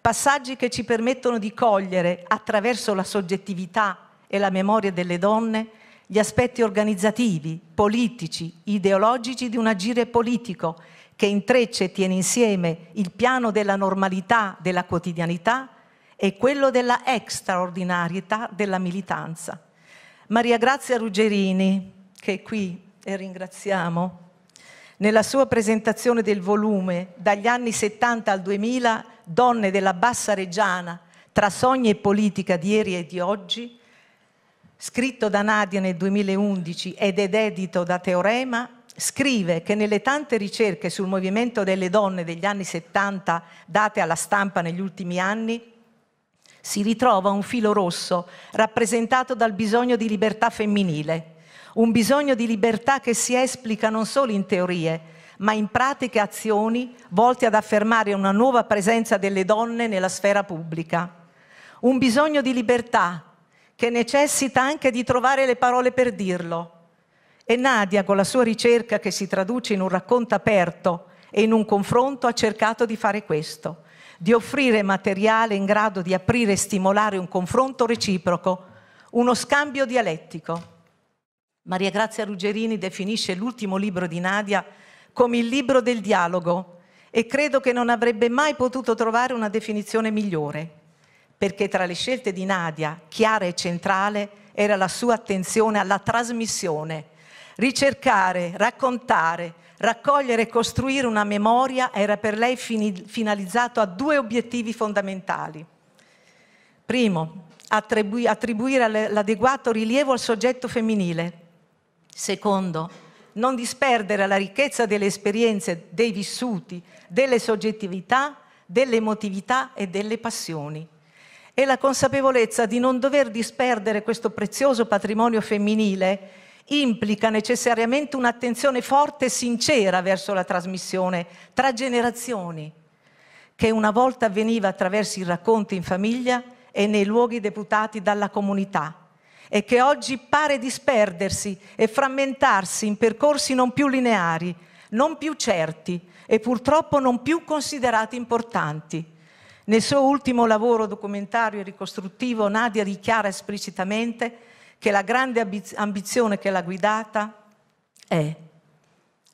passaggi che ci permettono di cogliere, attraverso la soggettività e la memoria delle donne, gli aspetti organizzativi, politici, ideologici di un agire politico che intreccia e tiene insieme il piano della normalità, della quotidianità e quello della straordinarietà della militanza. Maria Grazia Ruggerini, che è qui e eh, ringraziamo, nella sua presentazione del volume Dagli anni 70 al 2000, Donne della Bassa Reggiana, tra sogni e politica di ieri e di oggi, scritto da Nadia nel 2011 ed ed edito da Teorema, scrive che nelle tante ricerche sul movimento delle donne degli anni 70 date alla stampa negli ultimi anni, si ritrova un filo rosso rappresentato dal bisogno di libertà femminile, un bisogno di libertà che si esplica non solo in teorie, ma in pratiche e azioni volte ad affermare una nuova presenza delle donne nella sfera pubblica. Un bisogno di libertà che necessita anche di trovare le parole per dirlo, e Nadia, con la sua ricerca che si traduce in un racconto aperto e in un confronto, ha cercato di fare questo, di offrire materiale in grado di aprire e stimolare un confronto reciproco, uno scambio dialettico. Maria Grazia Ruggerini definisce l'ultimo libro di Nadia come il libro del dialogo e credo che non avrebbe mai potuto trovare una definizione migliore, perché tra le scelte di Nadia, chiara e centrale, era la sua attenzione alla trasmissione, Ricercare, raccontare, raccogliere e costruire una memoria era per lei finalizzato a due obiettivi fondamentali. Primo, attribu attribuire l'adeguato rilievo al soggetto femminile. Secondo, non disperdere la ricchezza delle esperienze, dei vissuti, delle soggettività, delle emotività e delle passioni. E la consapevolezza di non dover disperdere questo prezioso patrimonio femminile implica necessariamente un'attenzione forte e sincera verso la trasmissione tra generazioni, che una volta avveniva attraverso i racconti in famiglia e nei luoghi deputati dalla comunità e che oggi pare disperdersi e frammentarsi in percorsi non più lineari, non più certi e purtroppo non più considerati importanti. Nel suo ultimo lavoro documentario e ricostruttivo Nadia dichiara esplicitamente che la grande ambizione che l'ha guidata è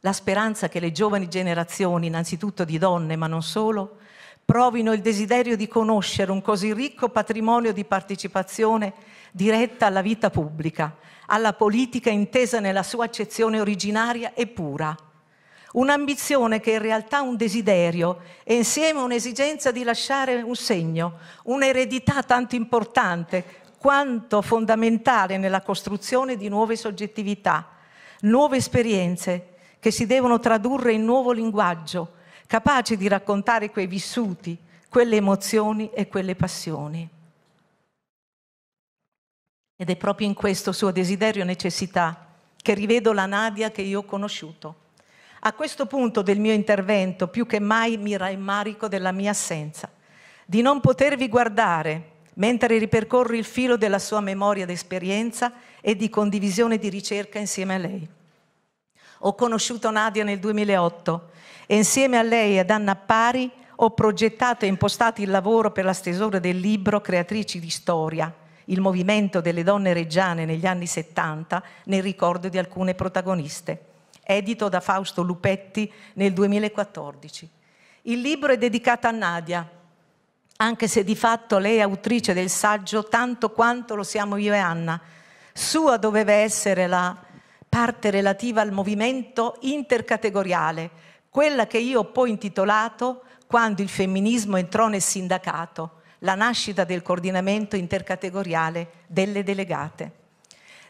la speranza che le giovani generazioni, innanzitutto di donne, ma non solo, provino il desiderio di conoscere un così ricco patrimonio di partecipazione diretta alla vita pubblica, alla politica intesa nella sua accezione originaria e pura. Un'ambizione che in realtà è un desiderio e insieme un'esigenza di lasciare un segno, un'eredità tanto importante quanto fondamentale nella costruzione di nuove soggettività, nuove esperienze che si devono tradurre in nuovo linguaggio, capace di raccontare quei vissuti, quelle emozioni e quelle passioni. Ed è proprio in questo suo desiderio e necessità che rivedo la Nadia che io ho conosciuto. A questo punto del mio intervento più che mai mi rammarico della mia assenza, di non potervi guardare mentre ripercorre il filo della sua memoria d'esperienza e di condivisione di ricerca insieme a lei. Ho conosciuto Nadia nel 2008 e insieme a lei e ad Anna Pari ho progettato e impostato il lavoro per la stesura del libro Creatrici di Storia, il movimento delle donne reggiane negli anni 70 nel ricordo di alcune protagoniste, edito da Fausto Lupetti nel 2014. Il libro è dedicato a Nadia, anche se di fatto lei è autrice del saggio tanto quanto lo siamo io e Anna. Sua doveva essere la parte relativa al movimento intercategoriale, quella che io ho poi intitolato Quando il femminismo entrò nel sindacato, la nascita del coordinamento intercategoriale delle delegate.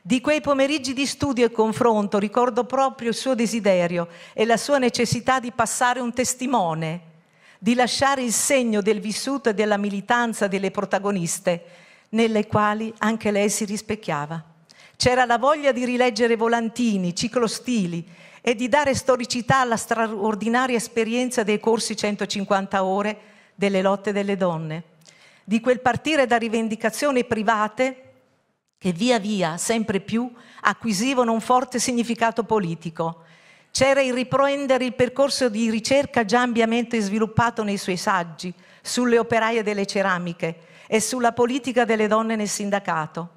Di quei pomeriggi di studio e confronto ricordo proprio il suo desiderio e la sua necessità di passare un testimone di lasciare il segno del vissuto e della militanza delle protagoniste, nelle quali anche lei si rispecchiava. C'era la voglia di rileggere volantini, ciclostili e di dare storicità alla straordinaria esperienza dei corsi 150 ore delle lotte delle donne, di quel partire da rivendicazioni private che via via, sempre più, acquisivano un forte significato politico c'era il riprendere il percorso di ricerca già ampiamente sviluppato nei suoi saggi sulle operaie delle ceramiche e sulla politica delle donne nel sindacato.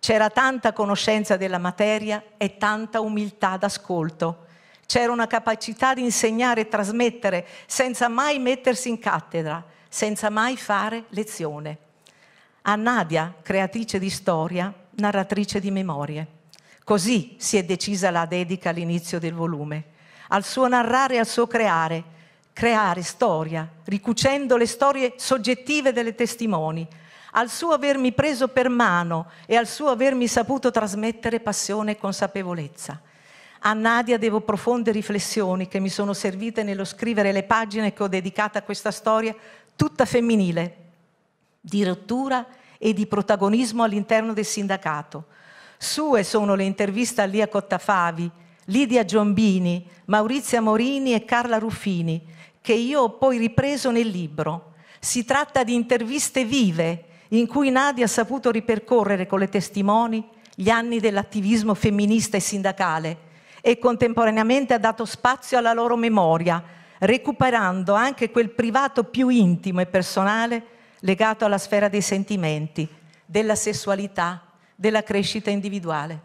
C'era tanta conoscenza della materia e tanta umiltà d'ascolto. C'era una capacità di insegnare e trasmettere senza mai mettersi in cattedra, senza mai fare lezione. A Nadia, creatrice di storia, narratrice di memorie. Così si è decisa la dedica all'inizio del volume, al suo narrare e al suo creare, creare storia, ricucendo le storie soggettive delle testimoni, al suo avermi preso per mano e al suo avermi saputo trasmettere passione e consapevolezza. A Nadia devo profonde riflessioni che mi sono servite nello scrivere le pagine che ho dedicato a questa storia, tutta femminile, di rottura e di protagonismo all'interno del sindacato, sue sono le interviste a Lia Cottafavi, Lidia Giombini, Maurizia Morini e Carla Ruffini, che io ho poi ripreso nel libro. Si tratta di interviste vive in cui Nadia ha saputo ripercorrere con le testimoni gli anni dell'attivismo femminista e sindacale e contemporaneamente ha dato spazio alla loro memoria, recuperando anche quel privato più intimo e personale legato alla sfera dei sentimenti, della sessualità, della crescita individuale.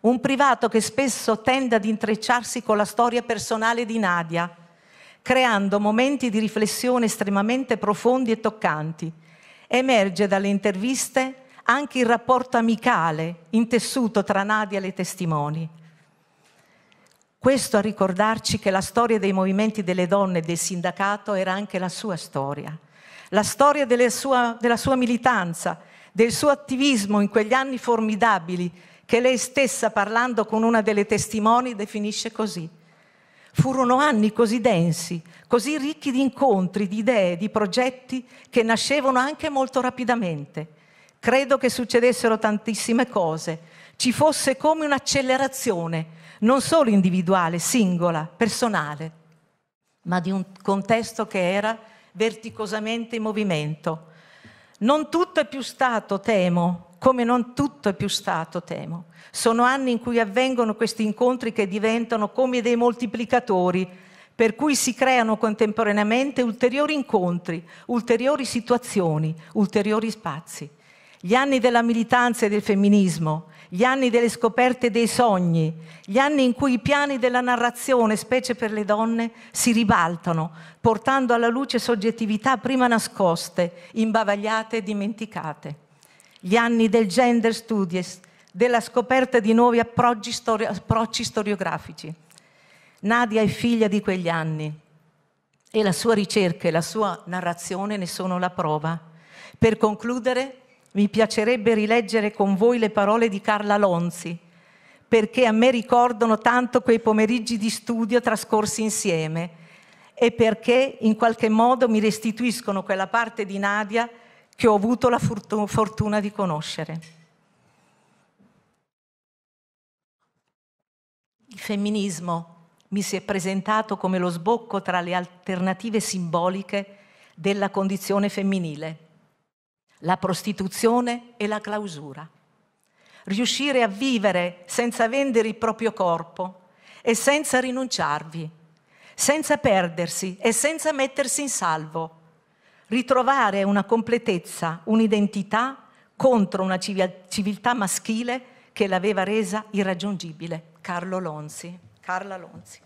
Un privato che spesso tende ad intrecciarsi con la storia personale di Nadia, creando momenti di riflessione estremamente profondi e toccanti. Emerge dalle interviste anche il rapporto amicale intessuto tra Nadia e le testimoni. Questo a ricordarci che la storia dei movimenti delle donne e del sindacato era anche la sua storia, la storia della sua, della sua militanza, del suo attivismo in quegli anni formidabili che lei stessa parlando con una delle testimoni definisce così. Furono anni così densi, così ricchi di incontri, di idee, di progetti che nascevano anche molto rapidamente. Credo che succedessero tantissime cose, ci fosse come un'accelerazione, non solo individuale, singola, personale, ma di un contesto che era verticosamente in movimento, non tutto è più stato, temo, come non tutto è più stato, temo. Sono anni in cui avvengono questi incontri che diventano come dei moltiplicatori, per cui si creano contemporaneamente ulteriori incontri, ulteriori situazioni, ulteriori spazi. Gli anni della militanza e del femminismo, gli anni delle scoperte dei sogni, gli anni in cui i piani della narrazione, specie per le donne, si ribaltano, portando alla luce soggettività prima nascoste, imbavagliate e dimenticate. Gli anni del gender studies, della scoperta di nuovi approcci, stori- approcci storiografici. Nadia è figlia di quegli anni e la sua ricerca e la sua narrazione ne sono la prova. Per concludere, mi piacerebbe rileggere con voi le parole di Carla Lonzi, perché a me ricordano tanto quei pomeriggi di studio trascorsi insieme e perché in qualche modo mi restituiscono quella parte di Nadia che ho avuto la fortuna di conoscere. Il femminismo mi si è presentato come lo sbocco tra le alternative simboliche della condizione femminile la prostituzione e la clausura. Riuscire a vivere senza vendere il proprio corpo e senza rinunciarvi, senza perdersi e senza mettersi in salvo. Ritrovare una completezza, un'identità contro una civiltà maschile che l'aveva resa irraggiungibile. Carlo Lonzi, Carla Lonzi.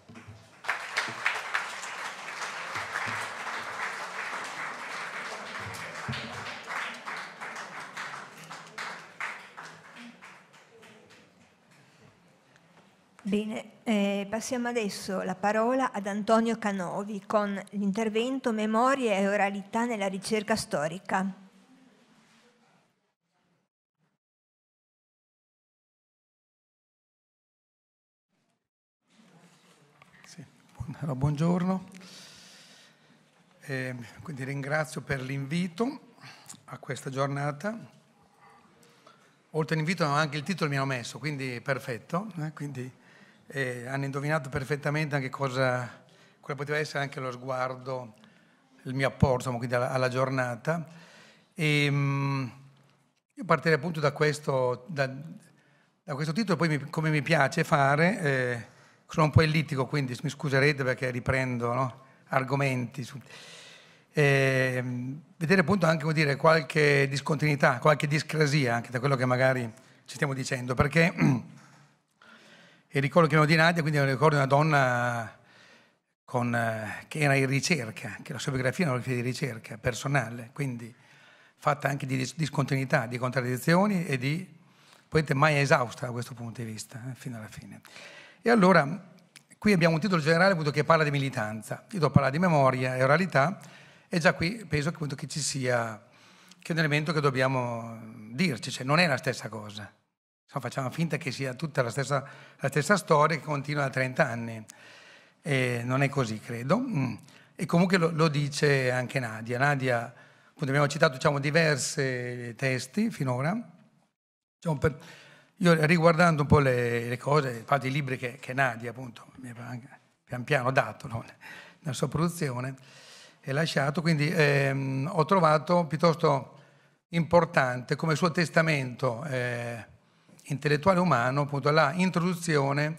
Bene, eh, passiamo adesso la parola ad Antonio Canovi con l'intervento Memoria e oralità nella ricerca storica. Sì, buongiorno, eh, quindi ringrazio per l'invito a questa giornata. Oltre all'invito anche il titolo mi hanno messo, quindi perfetto. Eh, quindi eh, hanno indovinato perfettamente anche cosa, quale poteva essere anche lo sguardo, il mio apporto quindi alla, alla giornata. E, ehm, mh, io partirei appunto da questo, da, da questo titolo, poi mi, come mi piace fare, eh, sono un po' ellittico, quindi mi scuserete perché riprendo no? argomenti. Su, eh, vedere appunto anche dire, qualche discontinuità, qualche discrasia anche da quello che magari ci stiamo dicendo, perché <clears throat> il ricordo che avevo di Nadia, quindi ricordo una donna con, eh, che era in ricerca, che la sua biografia era una biografia di ricerca personale, quindi fatta anche di discontinuità, di contraddizioni e di poete mai esausta da questo punto di vista, eh, fino alla fine. E allora, qui abbiamo un titolo generale appunto, che parla di militanza, io titolo parla di memoria e oralità, e già qui penso appunto, che ci sia che è un elemento che dobbiamo dirci, cioè non è la stessa cosa facciamo finta che sia tutta la stessa, la stessa storia che continua da 30 anni. E non è così, credo. Mm. E comunque lo, lo dice anche Nadia. Nadia, appunto, abbiamo citato diciamo, diversi testi finora. Diciamo, per, io riguardando un po' le, le cose, infatti i libri che, che, Nadia appunto mi ha pian piano dato no? nella sua produzione e lasciato, quindi ehm, ho trovato piuttosto importante come suo testamento eh, intellettuale umano, appunto la introduzione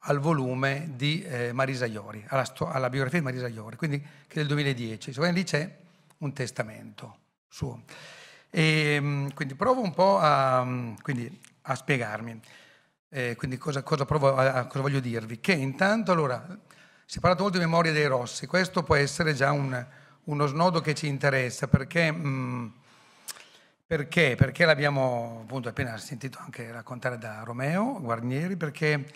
al volume di eh, Marisa Iori, alla, alla, biografia di Marisa Iori, quindi che è del 2010. lì c'è un testamento suo. E, ehm, quindi provo un po' a, quindi, a spiegarmi. Eh, quindi cosa, cosa, a, cosa, voglio dirvi? Che intanto, allora, si è parlato molto di memoria dei Rossi, questo può essere già un, uno snodo che ci interessa perché... Mh, mm, perché? Perché l'abbiamo appunto appena sentito anche raccontare da Romeo Guarnieri, perché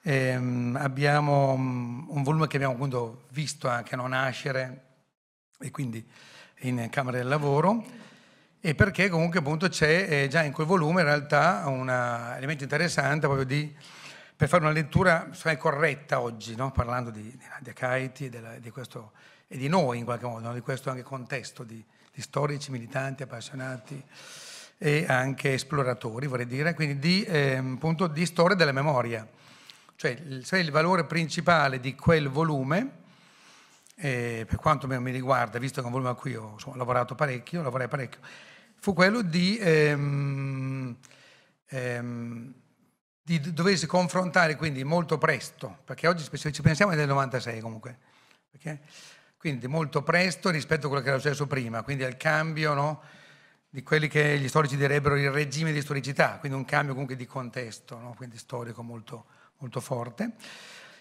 ehm, abbiamo mm, un volume che abbiamo appunto visto anche non nascere e quindi in Camera del Lavoro e perché comunque appunto c'è eh, già in quel volume in realtà un elemento interessante proprio di, per fare una lettura corretta oggi, no? parlando di, di Nadia Kaiti e, della, di questo, e di noi in qualche modo, no? di questo anche contesto di, di storici, militanti, appassionati e anche esploratori, vorrei dire, quindi di, eh, di storia della memoria. Cioè, il, il valore principale di quel volume, eh, per quanto mi riguarda, visto che è un volume a cui ho, insomma, ho lavorato parecchio, lavorai parecchio, fu quello di, ehm, ehm, di, doversi confrontare quindi molto presto, perché oggi spesso ci pensiamo è del 96 comunque, perché quindi molto presto rispetto a quello che era successo prima, quindi al cambio no, di quelli che gli storici direbbero il regime di storicità, quindi un cambio comunque di contesto, no, quindi storico molto, molto forte.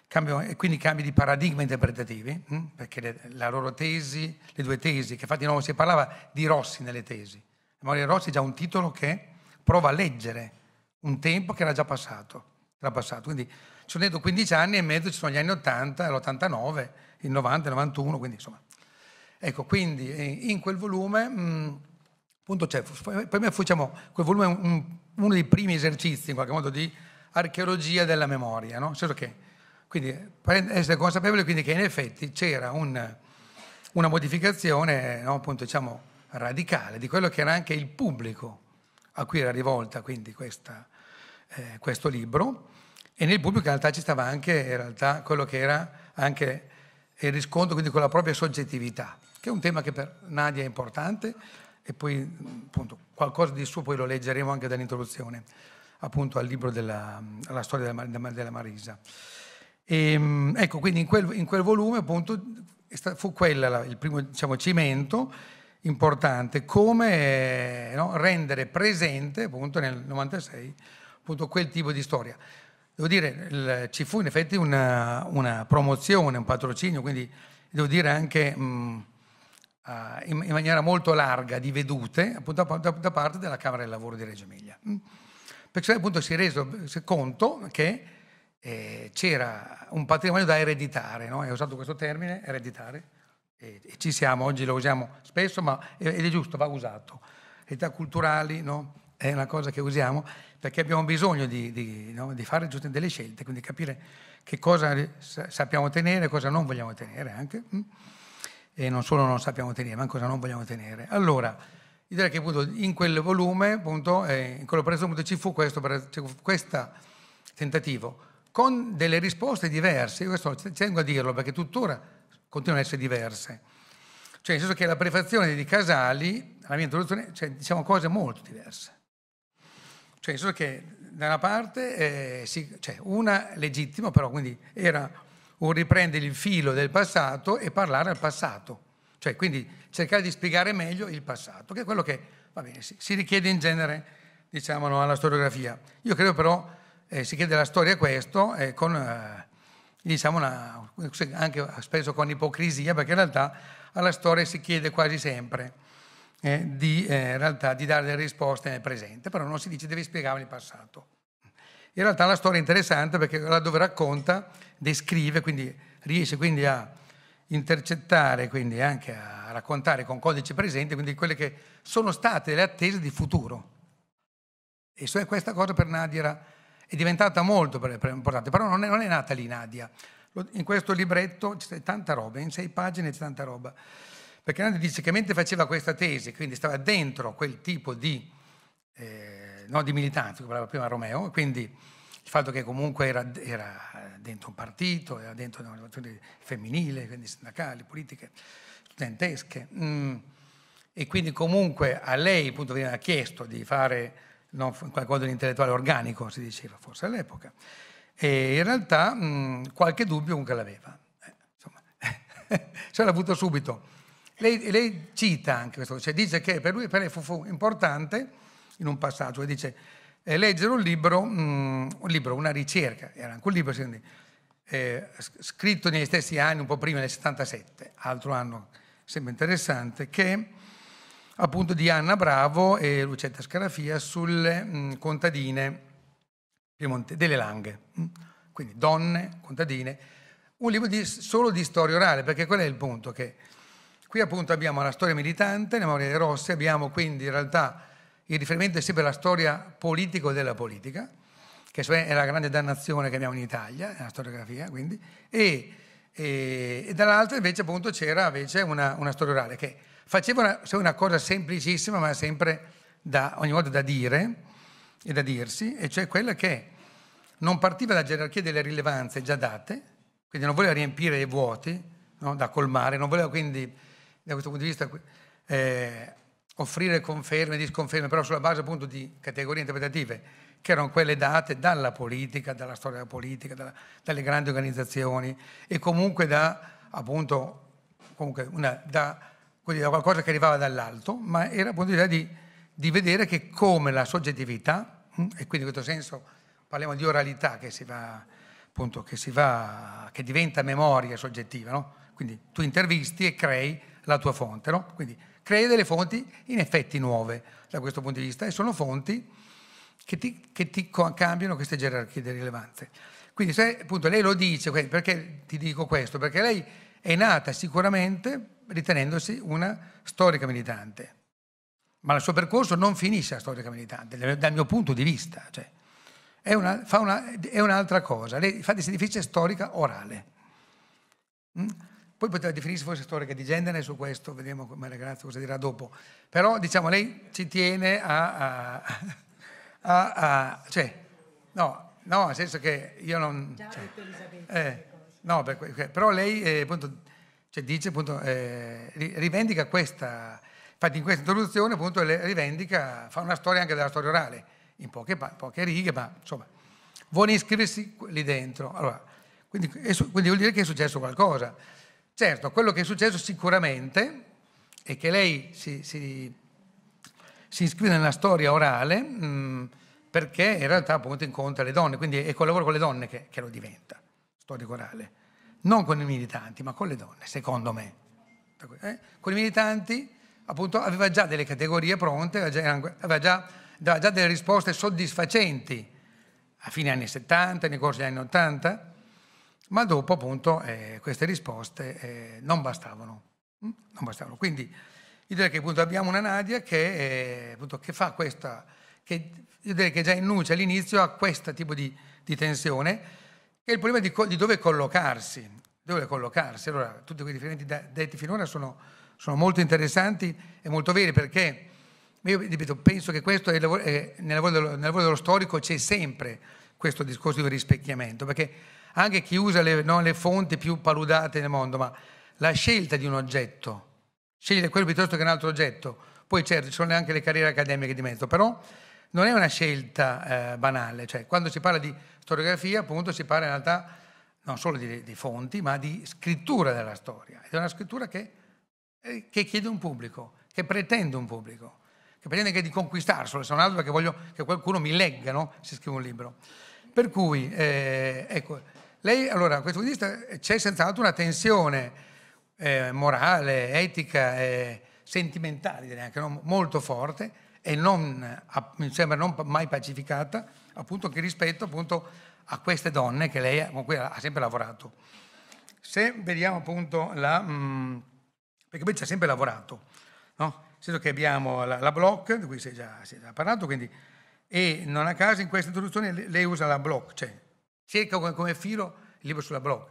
Cambio, e quindi cambi di paradigma interpretativi, hm? perché le, la loro tesi, le due tesi, che infatti non si parlava di Rossi nelle tesi. Memoria Rossi è già un titolo che prova a leggere un tempo che era già passato. Era passato. Quindi ci sono dentro 15 anni e mezzo, ci sono gli anni 80 l'89 il 90, il 91, quindi insomma. Ecco, quindi eh, in quel volume, mh, appunto, cioè, per me fu, diciamo, quel volume un, uno dei primi esercizi, in qualche modo, di archeologia della memoria, no? Certo che, quindi essere consapevoli quindi, che in effetti c'era un, una modificazione, no, appunto, diciamo, radicale di quello che era anche il pubblico a cui era rivolta quindi questa, eh, questo libro e nel pubblico in realtà ci stava anche in realtà quello che era anche e il riscontro quindi con la propria soggettività, che è un tema che per Nadia è importante e poi appunto, qualcosa di suo poi lo leggeremo anche dall'introduzione appunto al libro della, alla storia della, Marisa. E, ehm, ecco, quindi in quel, in quel volume appunto fu quello il primo diciamo, cimento importante, come no, rendere presente appunto nel 96 appunto quel tipo di storia. Devo dire, il, ci fu in effetti una, una, promozione, un patrocinio, quindi devo dire anche mh, mm, eh, uh, in, in, maniera molto larga di vedute appunto, da, da, parte della Camera del Lavoro di Reggio Emilia. Mm. Perché appunto si è reso conto che eh, c'era un patrimonio da ereditare, no? hai usato questo termine, ereditare, e, e ci siamo, oggi lo usiamo spesso, ma ed è giusto, va usato. Età culturali, no? è una cosa che usiamo perché abbiamo bisogno di, di, no? di fare giuste delle scelte, quindi capire che cosa sappiamo tenere e cosa non vogliamo tenere anche, mm? e non solo non sappiamo tenere, ma cosa non vogliamo tenere. Allora, io direi che appunto in quel volume, appunto, eh, in quell'operazione appunto, ci fu questo, questo tentativo, con delle risposte diverse, io questo tengo a dirlo perché tuttora continuano ad essere diverse, cioè nel senso che la prefazione di Casali, la mia introduzione, cioè, diciamo cose molto diverse cioè, solo che da una parte, eh, sì, cioè, una legittima, però quindi era un riprendere il filo del passato e parlare al passato. Cioè, quindi cercare di spiegare meglio il passato, che è quello che bene, si, si, richiede in genere, diciamo, no, alla storiografia. Io credo però eh, si chiede alla storia questo, eh, con, eh, diciamo una, anche spesso con ipocrisia, perché in realtà alla storia si chiede quasi sempre eh, di, eh, realtà, di, dare delle risposte nel presente, però non si dice devi spiegare il passato. In realtà la storia è interessante perché laddove racconta, descrive, quindi riesce quindi a intercettare, quindi anche a raccontare con codice presente, quindi quelle che sono state le attese di futuro. E cioè questa cosa per Nadia è diventata molto importante, però non è, non è nata lì Nadia. In questo libretto c'è tanta roba, in sei pagine c'è tanta roba perché Nandi dice che mentre faceva questa tesi, quindi stava dentro quel tipo di, eh, no, di militanza, che parlava prima Romeo, quindi il fatto che comunque era, era dentro un partito, era dentro una relazione femminile, quindi sindacali, politiche, studentesche, mm, e quindi comunque a lei appunto veniva chiesto di fare no, qualcosa di intellettuale organico, si diceva forse all'epoca, e in realtà mh, mm, qualche dubbio comunque l'aveva. Eh, insomma, ce <laughs> l'ha avuto subito. Lei, lei, cita anche questo, cioè dice che per lui per lei fu, fu importante, in un passaggio, dice eh, leggere un libro, mm, un libro, una ricerca, era anche un libro, quindi, eh, scritto negli stessi anni, un po' prima, nel 77, altro anno sembra interessante, che appunto di Anna Bravo e Lucetta Scarafia sulle mm, contadine Piemonte, delle Langhe, mm. quindi donne, contadine, un libro di, solo di storia orale, perché qual è il punto? Che Qui appunto abbiamo la storia militante, le memorie dei Rossi, abbiamo quindi in realtà il riferimento è sempre alla storia politico della politica, che cioè è la grande dannazione che abbiamo in Italia, nella storiografia quindi, e, e, e dall'altra invece appunto c'era invece una, una, storia orale che faceva una, una cosa semplicissima ma sempre da, ogni volta da dire e da dirsi, e cioè quella che non partiva dalla gerarchia delle rilevanze già date, quindi non voleva riempire i vuoti no, da colmare, non voleva quindi da questo punto di vista eh, offrire conferme, e disconferme, però sulla base appunto di categorie interpretative che erano quelle date dalla politica, dalla storia della politica, dalla, dalle grandi organizzazioni e comunque da, appunto, comunque una, da, da qualcosa che arrivava dall'alto, ma era appunto l'idea di, di, vedere che come la soggettività, hm, e quindi in questo senso parliamo di oralità che si va, appunto, che, si va, che diventa memoria soggettiva, no? quindi tu intervisti e crei la tua fonte. No? Quindi crei delle fonti in effetti nuove da questo punto di vista e sono fonti che ti, che ti cambiano queste gerarchie di rilevanze. Quindi se appunto lei lo dice, perché ti dico questo? Perché lei è nata sicuramente ritenendosi una storica militante, ma il suo percorso non finisce a storica militante, dal mio punto di vista. Cioè, è, una, una, è, un'altra cosa, lei infatti si definisce storica orale. Mm? Poi poteva definirsi forse storica di genere su questo, vedremo Maria Grazia cosa dirà dopo. Però diciamo lei ci tiene a... a, <laughs> a, a cioè, no, no, nel senso che io non... Già cioè, eh, no, per, cioè, però lei eh, appunto, cioè, dice, appunto, eh, rivendica questa... Infatti in questa introduzione appunto rivendica, fa una storia anche della storia orale, in poche, poche righe, ma insomma, vuole iscriversi lì dentro. Allora, quindi, quindi vuol dire che è successo qualcosa. Certo, quello che è successo sicuramente è che lei si, si, si iscrive nella storia orale mh, mm, perché in realtà appunto incontra le donne, quindi è col lavoro con le donne che, che lo diventa, storico orale. Non con i militanti, ma con le donne, secondo me. Eh? Con i militanti appunto aveva già delle categorie pronte, aveva già, aveva già delle risposte soddisfacenti a fine anni 70, nei corsi degli anni 80 ma dopo appunto eh, queste risposte eh, non, bastavano. Mm? non bastavano. Quindi io direi che appunto, abbiamo una Nadia che, eh, appunto, che fa questa, che, io direi che già innuncia all'inizio a questo tipo di, di, tensione, che è il problema di, di dove collocarsi. Dove collocarsi. Allora, tutti quei riferimenti detti finora sono, sono, molto interessanti e molto veri perché io ripeto, penso che questo è lavoro, eh, nel, lavoro dello, nel lavoro dello storico c'è sempre questo discorso di rispecchiamento, perché anche chi usa le, no, le fonti più paludate nel mondo, ma la scelta di un oggetto, scegliere quello piuttosto che un altro oggetto, poi certo ci sono anche le carriere accademiche di mezzo, però non è una scelta eh, banale, cioè quando si parla di storiografia appunto si parla in realtà non solo di, di fonti, ma di scrittura della storia, ed è una scrittura che, eh, che chiede un pubblico, che pretende un pubblico che pretende anche di conquistarselo, se non altro perché voglio che qualcuno mi legga, no? se scrivo un libro. Per cui, eh, ecco, lei, allora, a questo punto di vista eh, c'è senz'altro una tensione eh, morale, etica, eh, sentimentale, direi anche, no? molto forte e non, mi sembra non mai pacificata, appunto che rispetto appunto, a queste donne che lei, con cui ha sempre lavorato. Se vediamo appunto la... Mh, mm, perché poi ci ha sempre lavorato, no? Nel senso che abbiamo la, la Block, di cui si è, già, si è già parlato, quindi, e non a caso in questa introduzione lei usa la Block, cioè Cerca come filo il libro sulla blog,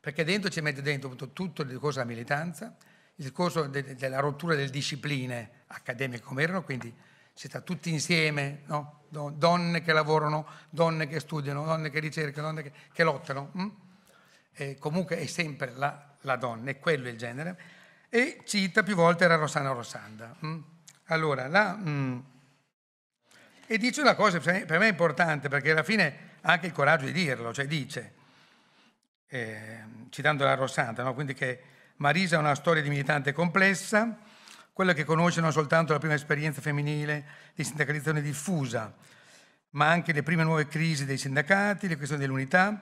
perché dentro ci mette dentro tutto il discorso della militanza, il discorso de- della rottura delle discipline accademiche come erano, quindi si sta tutti insieme, no? donne che lavorano, donne che studiano, donne che ricercano, donne che, che lottano. Hm? E comunque è sempre la, la donna, è quello il genere. E cita più volte la Rossana Rossanda. Hm? Allora, la, mh, mm, e dice una cosa per me importante, perché alla fine anche il coraggio di dirlo, cioè dice, eh, citando la Rossanta, no? quindi che Marisa ha una storia di militante complessa, quella che conosce non soltanto la prima esperienza femminile di sindacalizzazione diffusa, ma anche le prime nuove crisi dei sindacati, le questioni dell'unità,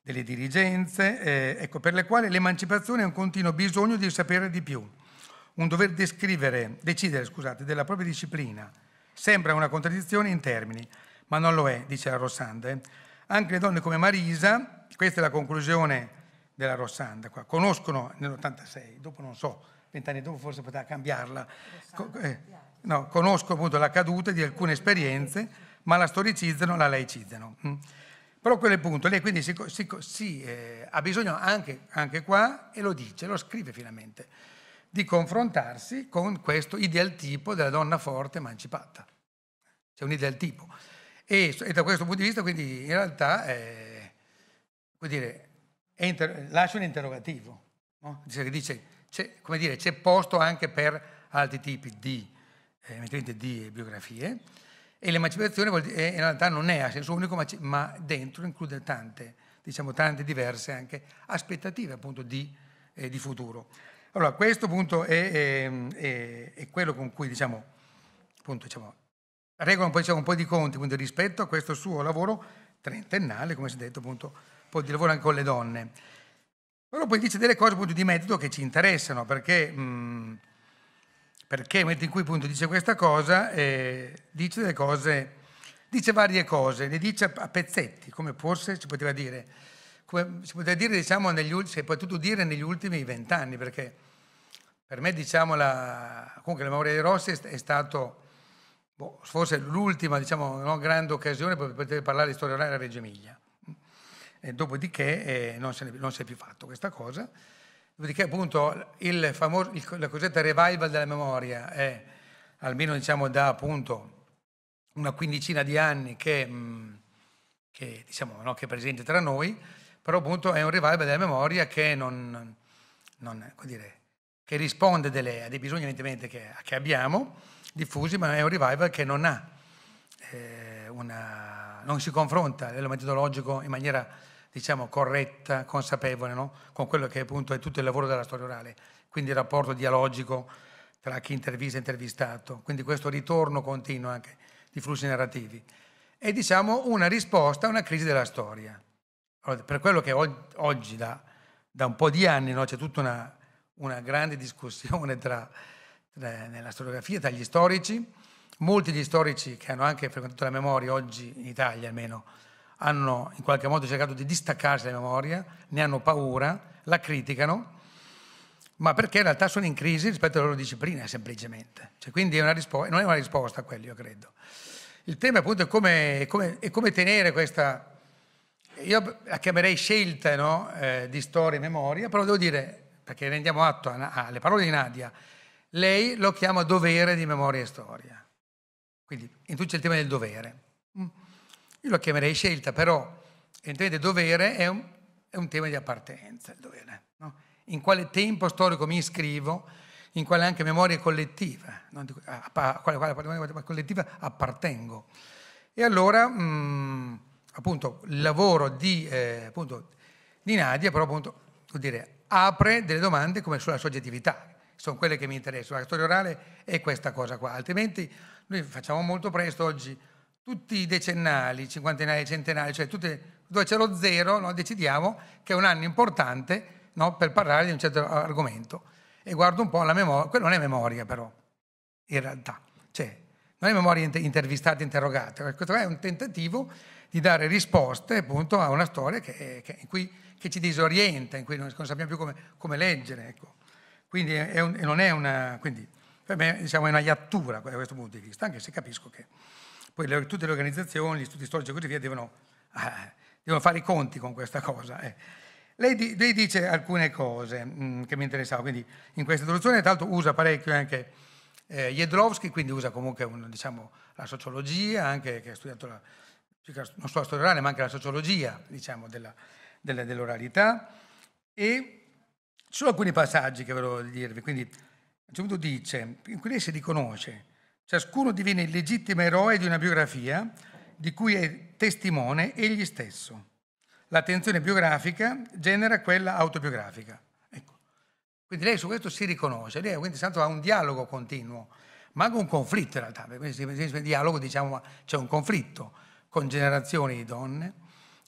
delle dirigenze, eh, ecco, per le quali l'emancipazione è un continuo bisogno di sapere di più, un dover descrivere, decidere scusate, della propria disciplina. Sembra una contraddizione in termini, ma non lo è, dice la Rossanda. Anche le donne come Marisa, questa è la conclusione della Rossanda, qua, conoscono nell'86, dopo non so, vent'anni dopo forse poteva cambiarla, eh, no, conoscono appunto la caduta di alcune esperienze, ma la storicizzano, la laicizzano. Mm. Però quello è il punto, lei quindi si, si, si, eh, ha bisogno anche, anche, qua, e lo dice, lo scrive finalmente, di confrontarsi con questo ideal tipo della donna forte emancipata. C'è un ideal tipo. E, e, da questo punto di vista, quindi, in realtà, eh, dire, inter- lascia un interrogativo. No? Dice, c'è, dire, c'è, posto anche per altri tipi di, eh, di biografie e l'emancipazione dire, eh, in realtà non è a senso unico, ma, ma dentro include tante, diciamo, tante diverse anche aspettative appunto di, eh, di futuro. Allora, questo punto è, è, ehm, è, è quello con cui diciamo, appunto, diciamo, regolano poi diciamo, un po' di conti, quindi rispetto a questo suo lavoro trentennale, come si è detto appunto, un po' di lavoro anche con le donne. Però poi dice delle cose appunto di metodo che ci interessano, perché, mh, perché nel momento in cui appunto dice questa cosa, eh, dice delle cose, dice varie cose, le dice a pezzetti, come forse si poteva dire, come si poteva dire diciamo negli ultimi, si è potuto dire negli ultimi vent'anni, perché per me diciamo la, comunque la memoria di Rossi è stato Boh, forse l'ultima diciamo, no, grande occasione per poter parlare di storia oraria a Reggio Emilia. E dopodiché eh, non, ne, non, si è più fatto questa cosa. Dopodiché appunto il famoso, il, la cosiddetta revival della memoria è almeno diciamo, da appunto una quindicina di anni che, mh, mm, che, diciamo, no, che è presente tra noi, però appunto è un revival della memoria che non, non, dire, che risponde delle, a dei bisogni evidentemente che, che abbiamo, diffusi, ma è un revival che non ha eh, una, non si confronta a livello metodologico in maniera diciamo, corretta, consapevole, no? con quello che appunto è tutto il lavoro della storia orale, quindi il rapporto dialogico tra chi intervista e intervistato, quindi questo ritorno continuo anche di flussi narrativi. E diciamo una risposta a una crisi della storia. Allora, per quello che oggi, da, da, un po' di anni, no, c'è tutta una, una grande discussione tra nella storiografia, dagli storici. Molti degli storici che hanno anche frequentato la memoria, oggi in Italia almeno, hanno in qualche modo cercato di distaccarsi dalla memoria, ne hanno paura, la criticano, ma perché in realtà sono in crisi rispetto alla loro disciplina, semplicemente. Cioè, quindi è risposta, non è una risposta a quello, io credo. Il tema appunto è come, è come, è come tenere questa... Io la chiamerei scelta no? eh, di storia e memoria, però devo dire, perché rendiamo atto alle parole di Nadia, lei lo chiama dovere di memoria e storia. Quindi in tutto c'è il tema del dovere. Mm. Io lo chiamerei scelta, però evidentemente dovere è un, è un, tema di appartenenza, il dovere. No? In quale tempo storico mi iscrivo, in quale anche memoria collettiva, no? a, quale, quale, quale collettiva appartengo. E allora, mh, mm, appunto, il lavoro di, eh, appunto, di Nadia, però appunto, dire, apre delle domande come sulla soggettività, sono quelle che mi interessano. La storia orale è questa cosa qua, altrimenti noi facciamo molto presto oggi tutti i decennali, cinquantenali, centenali, cioè tutte, dove c'è lo zero, no? decidiamo che è un anno importante no? per parlare di un certo argomento. E guardo un po' la memoria, quello non è memoria però, in realtà, cioè non è memoria intervistata, interrogata, questo è un tentativo di dare risposte appunto a una storia che, che, cui, che ci disorienta, in cui non, sappiamo più come, come leggere. Ecco. Quindi, è un, non è una, quindi me, diciamo, è una iattura da questo punto di vista, anche se capisco che poi le, tutte le organizzazioni, gli studi storici e così via devono, ah, devono fare i conti con questa cosa. Eh. Lei, di, lei, dice alcune cose mh, mm, che mi interessavano, quindi in questa introduzione tra l'altro usa parecchio anche eh, Jedlowski, quindi usa comunque un, diciamo, la sociologia, anche che ha studiato la, non solo la storia orale, ma anche la sociologia diciamo, della, della, dell'oralità. E ci sono alcuni passaggi che volevo dirvi, quindi a un certo punto dice, in cui lei si riconosce, ciascuno diviene il legittimo eroe di una biografia di cui è testimone egli stesso. L'attenzione biografica genera quella autobiografica. Ecco. Quindi lei su questo si riconosce, lei quindi santo ha un dialogo continuo, ma anche un conflitto in realtà, perché se pensiamo dialogo diciamo c'è un conflitto con generazioni di donne,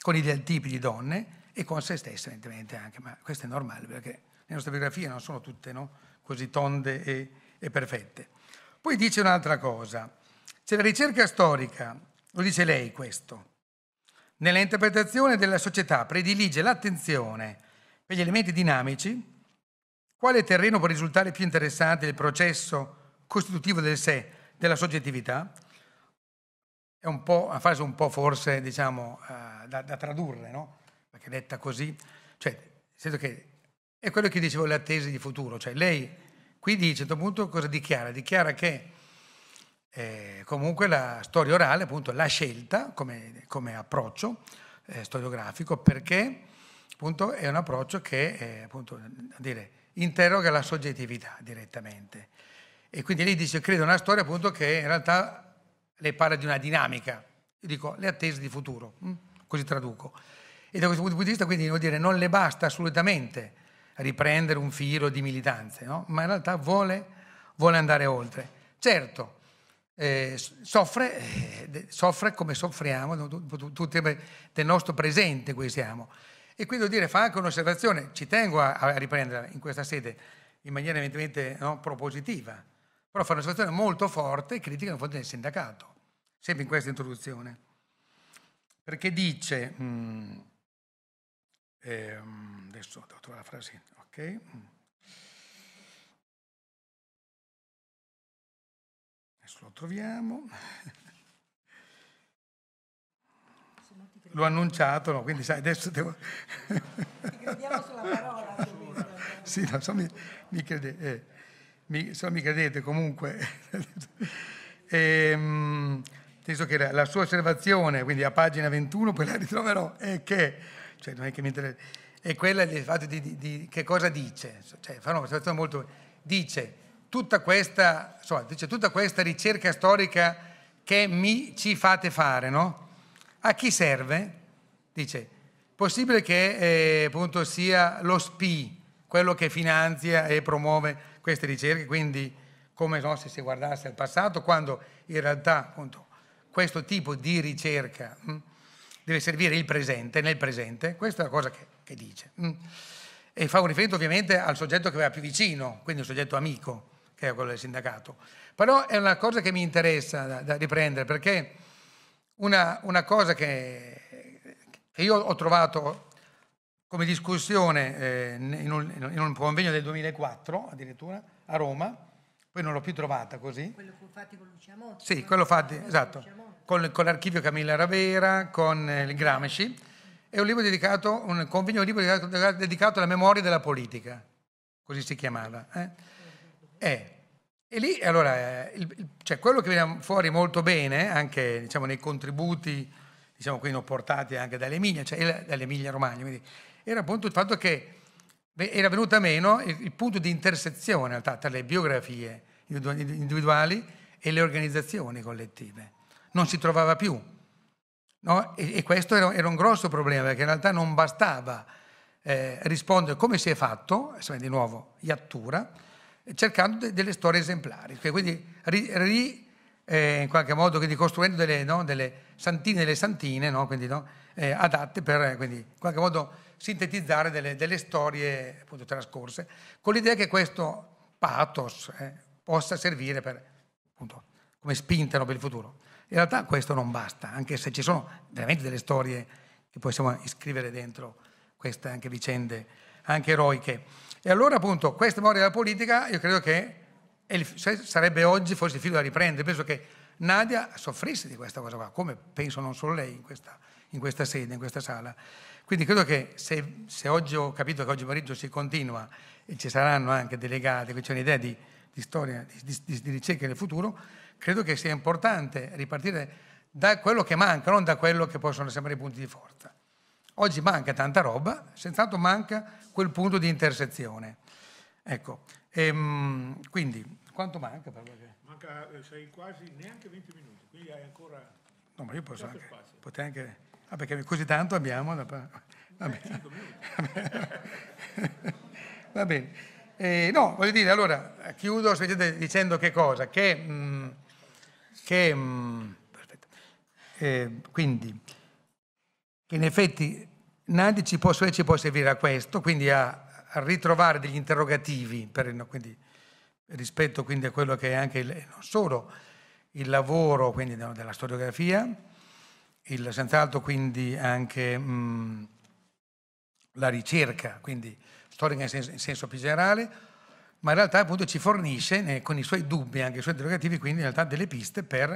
con i tipi di donne e con se stessa evidentemente anche, ma questo è normale perché le nostre biografie non sono tutte no? così tonde e, e perfette. Poi dice un'altra cosa, c'è la ricerca storica, lo dice lei questo, nella interpretazione della società predilige l'attenzione per gli elementi dinamici, quale terreno può risultare più interessante il processo costitutivo del sé, della soggettività, è un po', una frase un po' forse diciamo, eh, da, da tradurre, no? perché detta così, cioè, nel senso che è quello che dicevo, le attese di futuro. Cioè lei qui dice, a un certo punto, cosa dichiara? Dichiara che eh, comunque la storia orale, appunto, l'ha scelta come, come approccio eh, storiografico perché appunto, è un approccio che eh, appunto, dire, interroga la soggettività direttamente. E quindi lei dice, credo una storia appunto, che in realtà le parla di una dinamica, io dico le attese di futuro, mm, così traduco. E da questo punto di vista quindi dire, non le basta assolutamente riprendere un filo di militanze, no? ma in realtà vuole, vuole andare oltre. Certo, eh, soffre, eh, soffre, come soffriamo tutti del nostro presente qui siamo. E quindi devo dire, fa anche un'osservazione, ci tengo a, a riprenderla in questa sede in maniera evidentemente no, propositiva, però fa un'osservazione molto forte e critica nei confronti del sindacato, sempre in questa introduzione, perché dice... Mh, mm, eh, adesso devo trovare la frase, ok? Adesso lo troviamo. L'ho annunciato, no, quindi sai, adesso devo... Ti crediamo sulla parola. <laughs> sì, no, so, mi, mi, crede, eh, mi, so, mi credete comunque. <laughs> ehm, penso che la, la sua osservazione, quindi a pagina 21, poi la ritroverò, è che cioè non è che mi interessa, è quella il fatto di, di, di che cosa dice, cioè, fa una situazione molto, dice tutta questa, insomma, dice, tutta questa ricerca storica che mi, ci fate fare, no? A chi serve? Dice, possibile che eh, appunto sia lo SPI quello che finanzia e promuove queste ricerche, quindi come no, se si guardasse al passato, quando in realtà appunto questo tipo di ricerca... Mh, hm, deve servire il presente, nel presente, questa è la cosa che, che dice. Mm. E fa un riferimento ovviamente al soggetto che va più vicino, quindi un soggetto amico, che è quello del sindacato. Però è una cosa che mi interessa da, da riprendere, perché una, una cosa che, che, io ho trovato come discussione eh, in, un, in un convegno del 2004, addirittura, a Roma, poi non l'ho più trovata così. Quello fu fatti con Lucia Monti. Sì, quello fatti, esatto, con, con, l'archivio Camilla Ravera, con eh, il Gramsci. È un libro dedicato, un convegno, un libro dedicato, dedicato alla memoria della politica, così si chiamava. Eh? Eh, e lì, allora, eh, il, cioè, quello che viene fuori molto bene, anche diciamo, nei contributi diciamo, portati anche dall'Emilia, cioè eh, dall'Emilia Romagna, quindi, era appunto il fatto che era venuta meno il, punto di intersezione in realtà, tra le biografie individuali e le organizzazioni collettive. Non si trovava più. No? E, e, questo era, era, un grosso problema, perché in realtà non bastava eh, rispondere come si è fatto, di nuovo Iattura, cercando de, delle storie esemplari. Quindi ri, ri, eh, in qualche modo quindi costruendo delle, no? delle santine, delle santine no? Quindi, eh, adatte per eh, quindi, in qualche modo sintetizzare delle, delle storie appunto, trascorse, con l'idea che questo pathos eh, possa servire per, appunto, come spinta per il futuro. In realtà questo non basta, anche se ci sono veramente delle storie che possiamo iscrivere dentro queste anche vicende, anche eroiche. E allora appunto questa memoria della politica io credo che sarebbe oggi forse il filo da riprendere, penso che Nadia soffrisse di questa cosa qua, come penso non solo lei in questa, in questa sede, in questa sala. Quindi credo che se, se, oggi ho capito che oggi pomeriggio si continua e ci saranno anche delegati, che c'è un'idea di, di storia, di, di, di, ricerca nel futuro, credo che sia importante ripartire da quello che manca, non da quello che possono sembrare i punti di forza. Oggi manca tanta roba, senz'altro manca quel punto di intersezione. Ecco, ehm, quindi quanto manca? Perché... Manca eh, sei quasi neanche 20 minuti, quindi hai ancora... No, ma io posso anche, anche Ah, perché così tanto abbiamo... Da... Va bene. <laughs> Va bene. Eh, no, voglio dire, allora, chiudo dicendo che cosa? Che... Mh, mm, che mh, mm, eh, quindi, che in effetti Nadi ci può, ci può servire a questo, quindi a, a ritrovare degli interrogativi per, no, quindi, rispetto quindi a quello che è anche il, non solo il lavoro quindi, no, della storiografia, il, senz'altro quindi anche mh, la ricerca, quindi storica in senso, in senso, più generale, ma in realtà appunto ci fornisce eh, con i suoi dubbi, anche i suoi interrogativi, quindi in realtà delle piste per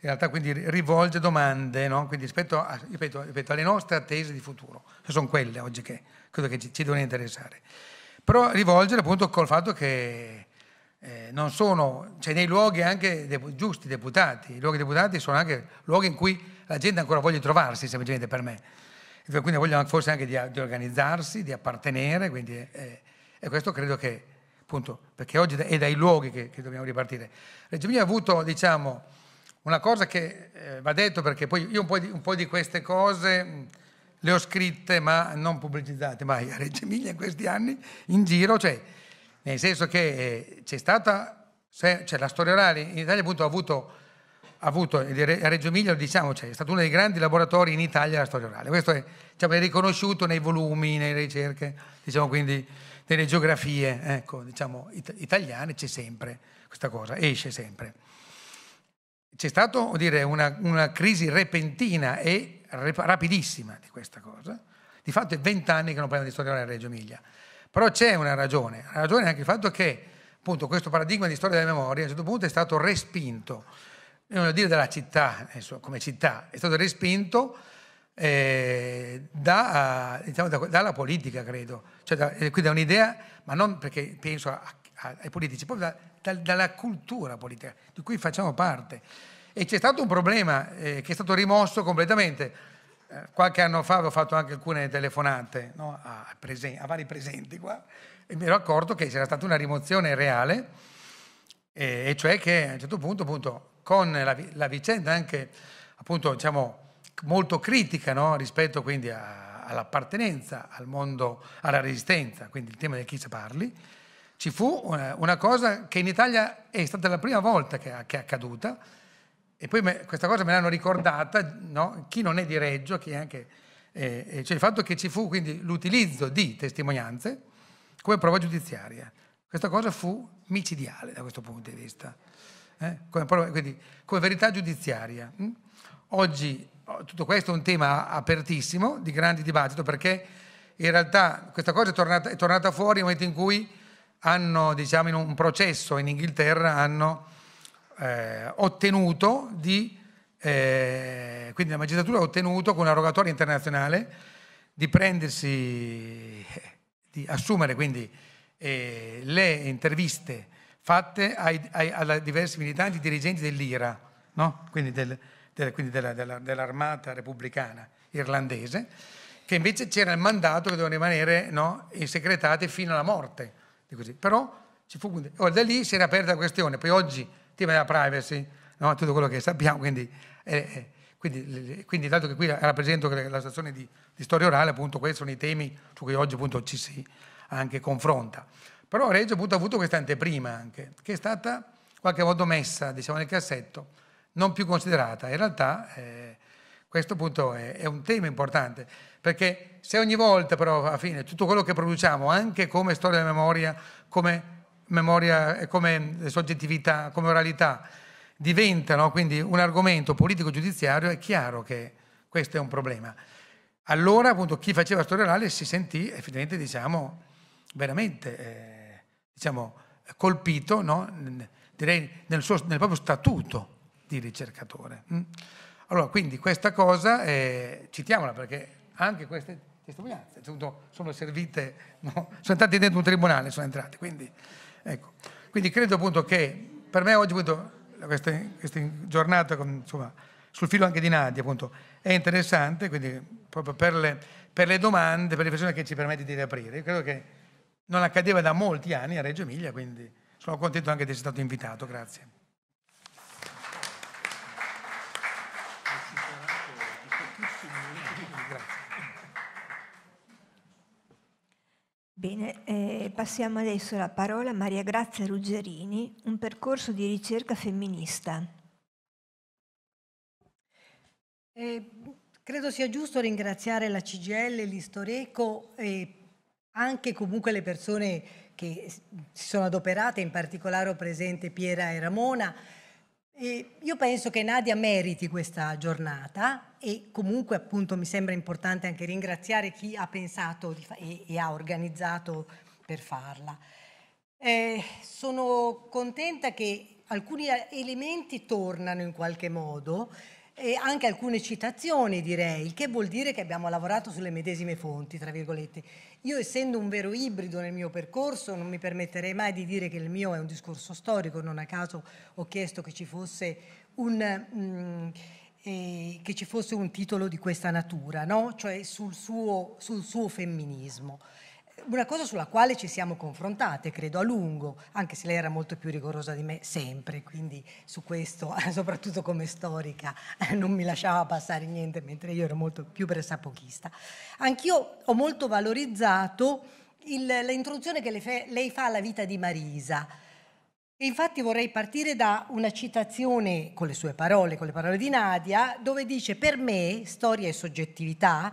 in realtà quindi rivolge domande, no? quindi rispetto, a, ripeto, ripeto, alle nostre attese di futuro, che sono quelle oggi che credo che ci, ci devono interessare. Però rivolgere appunto col fatto che eh, non sono, cioè nei luoghi anche de, giusti deputati, i luoghi deputati sono anche luoghi in cui la gente ancora voglia trovarsi semplicemente per me. Quindi vogliono forse anche di, di, organizzarsi, di appartenere, quindi, eh, eh, e questo credo che, appunto, perché oggi è dai luoghi che, che dobbiamo ripartire. Reggio Emilia ha avuto, diciamo, una cosa che eh, va detto perché poi io un po, di, un po' di queste cose mm, le ho scritte ma non pubblicizzate mai a Reggio Emilia in questi anni in giro, cioè nel senso che eh, c'è stata, cioè la storia orale in Italia appunto ha avuto avuto a Reggio Emilia, diciamo, cioè, è stato uno dei grandi laboratori in Italia della storia orale. Questo è, diciamo, è riconosciuto nei volumi, nelle ricerche, diciamo, quindi, nelle geografie ecco, diciamo, it- italiane, c'è sempre questa cosa, esce sempre. C'è stata una, una, crisi repentina e rep- rapidissima di questa cosa. Di fatto è vent'anni che non parliamo di storia orale a Reggio Emilia. Però c'è una ragione, la ragione è anche il fatto che appunto, questo paradigma di storia della memoria a un certo punto è stato respinto voglio dire della città, come città, è stato respinto eh, da, diciamo, da, dalla politica, credo. Cioè, da, eh, qui da un'idea, ma non perché penso a, a, ai politici, proprio dalla cultura politica di cui facciamo parte. E c'è stato un problema eh, che è stato rimosso completamente. Eh, qualche anno fa avevo fatto anche alcune telefonate no, a, presen- a, vari presenti qua e mi ero accorto che c'era stata una rimozione reale, eh, e cioè che a un certo punto appunto, con la, la vicenda anche appunto diciamo molto critica no? rispetto quindi all'appartenenza al mondo, alla resistenza, quindi il tema del chi sa parli, ci fu una, eh, una, cosa che in Italia è stata la prima volta che, che è accaduta e poi me, questa cosa me l'hanno ricordata no? chi non è di Reggio, chi anche, eh, eh, cioè il fatto che ci fu quindi l'utilizzo di testimonianze come prova giudiziaria. Questa cosa fu micidiale da questo punto di vista. Eh? come, quindi, come, verità giudiziaria. Mm? Oggi oh, tutto questo è un tema apertissimo, di grande dibattito, perché in realtà questa cosa è tornata, è tornata fuori nel momento in cui hanno, diciamo, in un processo in Inghilterra hanno eh, ottenuto di, eh, quindi la magistratura ha ottenuto con una rogatoria internazionale di prendersi, di assumere quindi eh, le interviste fatte ai, ai, ai diversi militanti dirigenti dell'IRA, no? quindi, del, del, quindi della, della, dell'armata repubblicana irlandese, che invece c'era il mandato che dovevano rimanere no, segretate fino alla morte. Però ci fu, oh, da lì si era aperta la questione, poi oggi il tema della privacy, no, tutto quello che sappiamo, quindi, eh, eh quindi, quindi, dato che qui rappresento la stazione di, di, storia orale, appunto questi sono i temi su cui oggi appunto, ci si anche confronta. Però Reggio ha avuto questa anteprima anche, che è stata qualche volta messa diciamo, nel cassetto, non più considerata. In realtà eh, questo appunto è, è, un tema importante, perché se ogni volta però alla fine tutto quello che produciamo, anche come storia della memoria, come memoria, eh, come eh, soggettività, come oralità, diventano quindi un argomento politico-giudiziario, è chiaro che questo è un problema. Allora appunto chi faceva storia orale si sentì effettivamente diciamo veramente... Eh, diciamo, colpito no? direi nel, suo, nel, proprio statuto di ricercatore. Mm? Allora, quindi questa cosa, eh, citiamola perché anche queste testimonianze sono servite, no? sono entrate dentro un tribunale, sono entrate. Quindi, ecco. quindi credo appunto che per me oggi, appunto, questa, questa giornata insomma, sul filo anche di Nadia, appunto, è interessante, quindi proprio per le, per le domande, per le riflessioni che ci permette di riaprire. Io credo che non accadeva da molti anni a Reggio Emilia, quindi sono contento anche di essere stato invitato, grazie. Bene, eh, passiamo adesso la parola a Maria Grazia Ruggerini, un percorso di ricerca femminista. Eh, credo sia giusto ringraziare la CGL, l'Istoreco e anche comunque le persone che si sono adoperate, in particolare ho presente Piera e Ramona. E io penso che Nadia meriti questa giornata e comunque appunto mi sembra importante anche ringraziare chi ha pensato e, e ha organizzato per farla. Eh, sono contenta che alcuni eh, elementi tornano in qualche modo, e anche alcune citazioni direi, il che vuol dire che abbiamo lavorato sulle medesime fonti, tra virgolette. Io essendo un vero ibrido nel mio percorso non mi permetterei mai di dire che il mio è un discorso storico, non a caso ho chiesto che ci fosse un... Mm, eh, che ci fosse un titolo di questa natura, no? cioè sul suo, sul suo femminismo una cosa sulla quale ci siamo confrontate, credo, a lungo, anche se lei era molto più rigorosa di me sempre, quindi su questo, <laughs> soprattutto come storica, <laughs> non mi lasciava passare niente, mentre io ero molto più pressapochista. Anch'io ho molto valorizzato il, l'introduzione che fe, lei fa alla vita di Marisa. E infatti vorrei partire da una citazione con le sue parole, con le parole di Nadia, dove dice per me, storia e soggettività,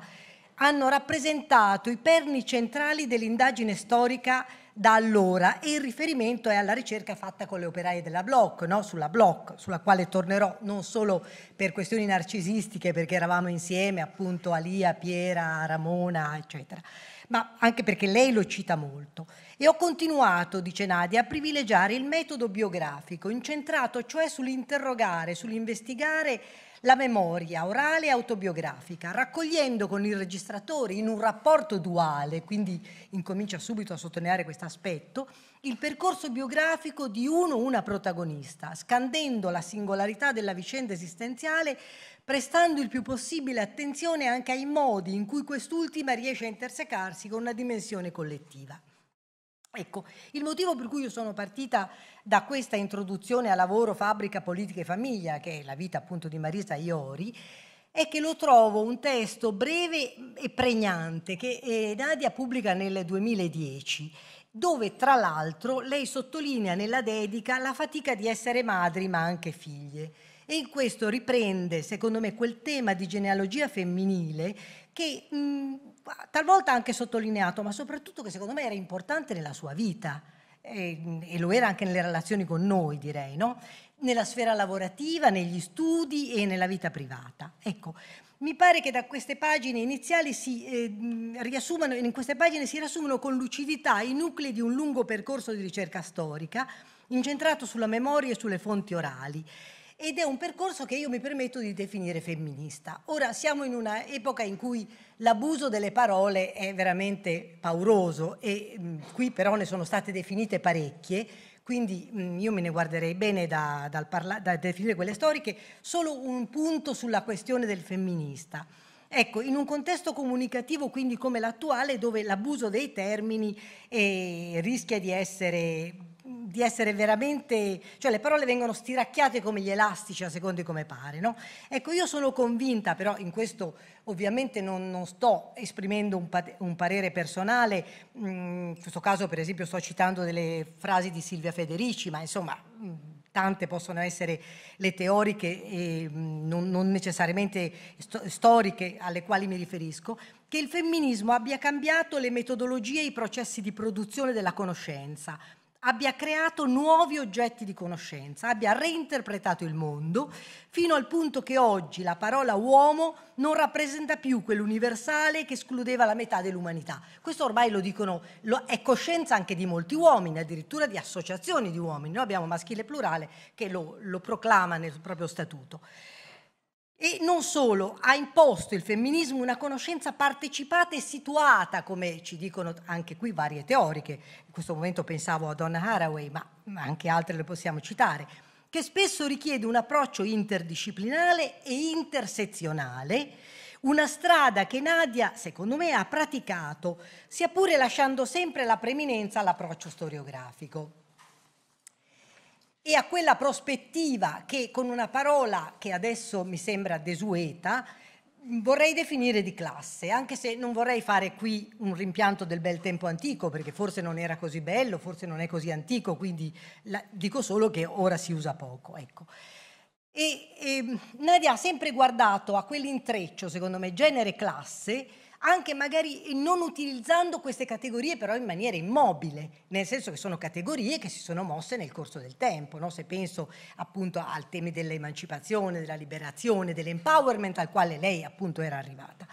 hanno rappresentato i perni centrali dell'indagine storica da allora e il riferimento è alla ricerca fatta con le operaie della Bloch, no? sulla Bloch, sulla quale tornerò non solo per questioni narcisistiche, perché eravamo insieme appunto a Lia, Piera, Ramona, eccetera, ma anche perché lei lo cita molto. E ho continuato, dice Nadia, a privilegiare il metodo biografico, incentrato cioè sull'interrogare, sull'investigare la memoria orale e autobiografica, raccogliendo con il registratore in un rapporto duale, quindi incomincia subito a sottolineare questo aspetto, il percorso biografico di uno o una protagonista, scandendo la singolarità della vicenda esistenziale, prestando il più possibile attenzione anche ai modi in cui quest'ultima riesce a intersecarsi con una dimensione collettiva. Ecco, il motivo per cui io sono partita da questa introduzione a lavoro, fabbrica, politica e famiglia, che è la vita appunto di Marisa Iori, è che lo trovo un testo breve e pregnante che eh, Nadia pubblica nel 2010, dove tra l'altro lei sottolinea nella dedica la fatica di essere madri ma anche figlie. E in questo riprende, secondo me, quel tema di genealogia femminile che... Mh, mm, talvolta anche sottolineato, ma soprattutto che secondo me era importante nella sua vita e, eh, e lo era anche nelle relazioni con noi, direi, no? nella sfera lavorativa, negli studi e nella vita privata. Ecco, mi pare che da queste pagine iniziali si eh, riassumano, in queste pagine si riassumono con lucidità i nuclei di un lungo percorso di ricerca storica incentrato sulla memoria e sulle fonti orali ed è un percorso che io mi permetto di definire femminista. Ora siamo in un'epoca in cui l'abuso delle parole è veramente pauroso e mh, mm, qui però ne sono state definite parecchie, quindi mh, mm, io me ne guarderei bene da, parla- da definire quelle storiche, solo un punto sulla questione del femminista. Ecco, in un contesto comunicativo quindi come l'attuale, dove l'abuso dei termini eh, rischia di essere di essere veramente, cioè le parole vengono stiracchiate come gli elastici a seconda di come pare, no? Ecco, io sono convinta, però in questo ovviamente non, non sto esprimendo un, un parere personale, mm, in questo caso per esempio sto citando delle frasi di Silvia Federici, ma insomma... Mm, tante possono essere le teoriche e mm, non, non necessariamente storiche alle quali mi riferisco, che il femminismo abbia cambiato le metodologie e i processi di produzione della conoscenza, abbia creato nuovi oggetti di conoscenza, abbia reinterpretato il mondo, fino al punto che oggi la parola uomo non rappresenta più quell'universale che escludeva la metà dell'umanità. Questo ormai lo dicono, lo, è coscienza anche di molti uomini, addirittura di associazioni di uomini. Noi abbiamo maschile plurale che lo, lo proclama nel proprio statuto. E non solo, ha imposto il femminismo una conoscenza partecipata e situata, come ci dicono anche qui varie teoriche, in questo momento pensavo a Donna Haraway, ma anche altre le possiamo citare, che spesso richiede un approccio interdisciplinare e intersezionale, una strada che Nadia, secondo me, ha praticato, sia pure lasciando sempre la preminenza all'approccio storiografico e a quella prospettiva che con una parola che adesso mi sembra desueta vorrei definire di classe, anche se non vorrei fare qui un rimpianto del bel tempo antico, perché forse non era così bello, forse non è così antico, quindi la, dico solo che ora si usa poco. Ecco. E, e ehm, Nadia ha sempre guardato a quell'intreccio, secondo me, genere-classe, anche magari non utilizzando queste categorie però in maniera immobile, nel senso che sono categorie che si sono mosse nel corso del tempo, no? se penso appunto al tema dell'emancipazione, della liberazione, dell'empowerment al quale lei appunto era arrivata.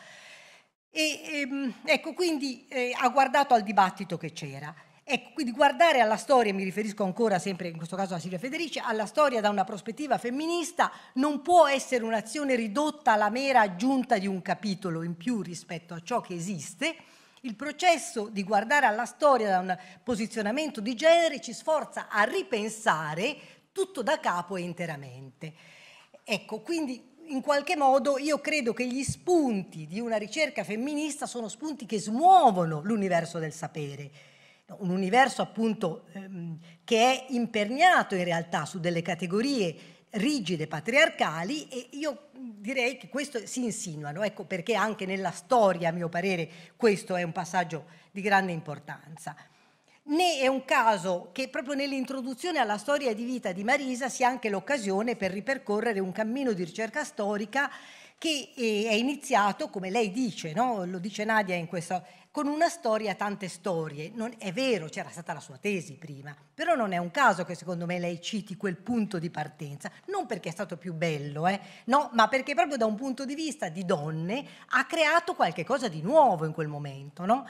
E, ehm, ecco, quindi eh, ha guardato al dibattito che c'era. Ecco, quindi guardare alla storia, mi riferisco ancora sempre in questo caso a Silvia Federici, alla storia da una prospettiva femminista non può essere un'azione ridotta alla mera aggiunta di un capitolo in più rispetto a ciò che esiste. Il processo di guardare alla storia da un posizionamento di genere ci sforza a ripensare tutto da capo e interamente. Ecco, quindi in qualche modo io credo che gli spunti di una ricerca femminista sono spunti che smuovono l'universo del sapere, un universo appunto ehm, che è imperniato in realtà su delle categorie rigide, patriarcali e io direi che questo si insinua, ecco perché anche nella storia, a mio parere, questo è un passaggio di grande importanza. Né è un caso che proprio nell'introduzione alla storia di vita di Marisa sia anche l'occasione per ripercorrere un cammino di ricerca storica che eh, è iniziato, come lei dice, no? lo dice Nadia in questo, con una storia tante storie. Non, è vero, c'era stata la sua tesi prima, però non è un caso che secondo me lei citi quel punto di partenza, non perché è stato più bello, eh? no, ma perché proprio da un punto di vista di donne ha creato qualche cosa di nuovo in quel momento. No?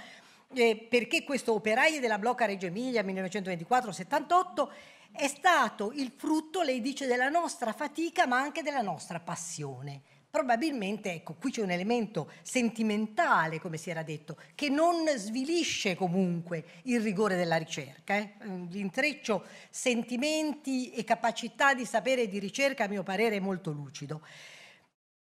Eh, perché questo operaio della Blocca Reggio Emilia 1924-78 è stato il frutto, lei dice, della nostra fatica ma anche della nostra passione probabilmente, ecco, qui c'è un elemento sentimentale, come si era detto, che non svilisce comunque il rigore della ricerca. Eh? Ehm, l'intreccio sentimenti e capacità di sapere e di ricerca, a mio parere, è molto lucido.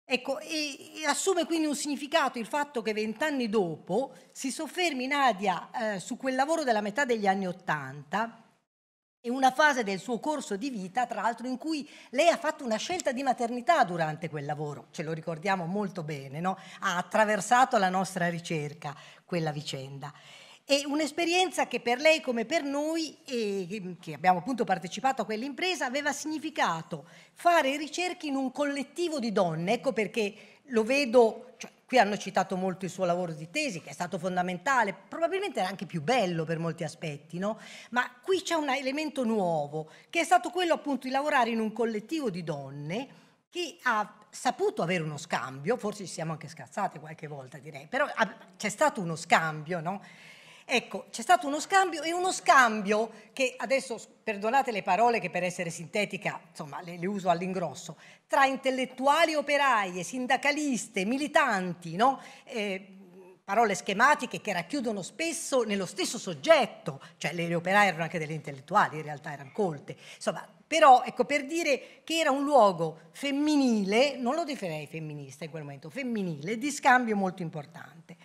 Ecco, e, e assume quindi un significato il fatto che vent'anni dopo si soffermi Nadia eh, su quel lavoro della metà degli anni Ottanta, è una fase del suo corso di vita, tra l'altro, in cui lei ha fatto una scelta di maternità durante quel lavoro, ce lo ricordiamo molto bene, no? ha attraversato la nostra ricerca quella vicenda. È un'esperienza che per lei come per noi, che abbiamo appunto partecipato a quell'impresa, aveva significato fare ricerche in un collettivo di donne, ecco perché lo vedo, cioè, Qui hanno citato molto il suo lavoro di tesi, che è stato fondamentale, probabilmente era anche più bello per molti aspetti, no? Ma qui c'è un elemento nuovo, che è stato quello appunto di lavorare in un collettivo di donne che ha saputo avere uno scambio, forse ci siamo anche scazzate qualche volta direi, però c'è stato uno scambio, no? Ecco, c'è stato uno scambio e uno scambio che adesso, perdonate le parole che per essere sintetica, insomma, le, le uso all'ingrosso, tra intellettuali operaie, sindacaliste, militanti, no? Eh, parole schematiche che racchiudono spesso nello stesso soggetto, cioè le, le operaie erano anche delle intellettuali, in realtà erano colte, insomma, però ecco per dire che era un luogo femminile, non lo definirei femminista in quel momento, femminile, di scambio molto importante.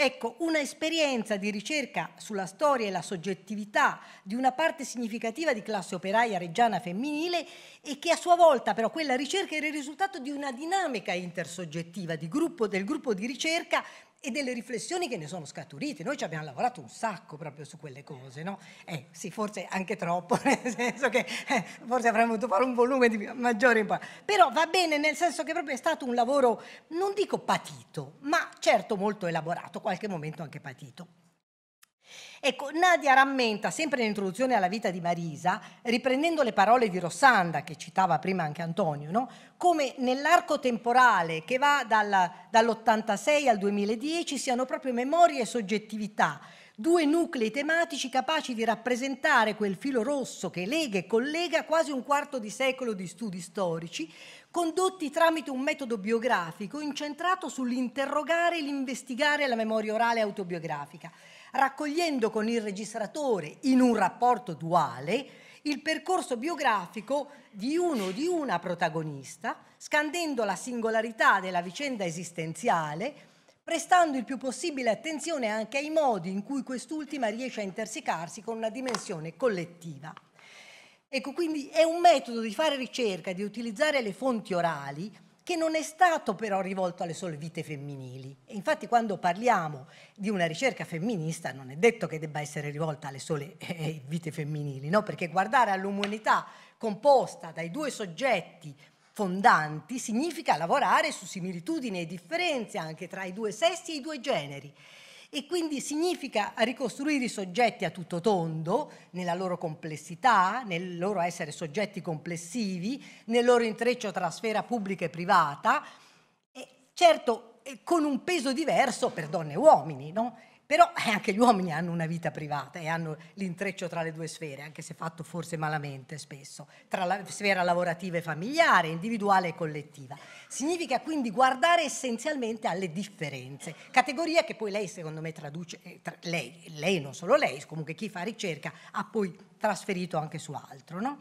Ecco, una esperienza di ricerca sulla storia e la soggettività di una parte significativa di classe operaia reggiana femminile e che a sua volta però quella ricerca era il risultato di una dinamica intersoggettiva di gruppo, del gruppo di ricerca e delle riflessioni che ne sono scaturite. Noi ci abbiamo lavorato un sacco proprio su quelle cose, no? Eh sì, forse anche troppo, <laughs> nel senso che eh, forse avremmo dovuto fare un volume di maggiore importanza. Però va bene, nel senso che proprio è stato un lavoro, non dico patito, ma certo molto elaborato, qualche momento anche patito. Ecco, Nadia rammenta, sempre nell'introduzione alla vita di Marisa, riprendendo le parole di Rossanda, che citava prima anche Antonio, no? come nell'arco temporale che va dal, dall'86 al 2010 siano proprio memoria e soggettività, due nuclei tematici capaci di rappresentare quel filo rosso che lega e collega quasi un quarto di secolo di studi storici, condotti tramite un metodo biografico incentrato sull'interrogare e l'investigare la memoria orale autobiografica raccogliendo con il registratore in un rapporto duale il percorso biografico di uno o di una protagonista, scandendo la singolarità della vicenda esistenziale, prestando il più possibile attenzione anche ai modi in cui quest'ultima riesce a intersecarsi con una dimensione collettiva. Ecco, quindi è un metodo di fare ricerca, di utilizzare le fonti orali, che non è stato però rivolto alle sole vite femminili. E infatti quando parliamo di una ricerca femminista non è detto che debba essere rivolta alle sole <laughs> eh, eh, vite femminili, no? perché guardare all'umanità composta dai due soggetti fondanti significa lavorare su similitudini e differenze anche tra i due sessi e i due generi e quindi significa ricostruire i soggetti a tutto tondo, nella loro complessità, nel loro essere soggetti complessivi, nel loro intreccio tra sfera pubblica e privata, e certo eh, con un peso diverso per donne e uomini, no? Però eh, anche gli uomini hanno una vita privata e hanno l'intreccio tra le due sfere, anche se fatto forse malamente spesso, tra la sfera lavorativa e familiare, individuale e collettiva. Significa quindi guardare essenzialmente alle differenze, categoria che poi lei secondo me traduce, eh, tra, lei, lei non solo lei, comunque chi fa ricerca ha poi trasferito anche su altro. No?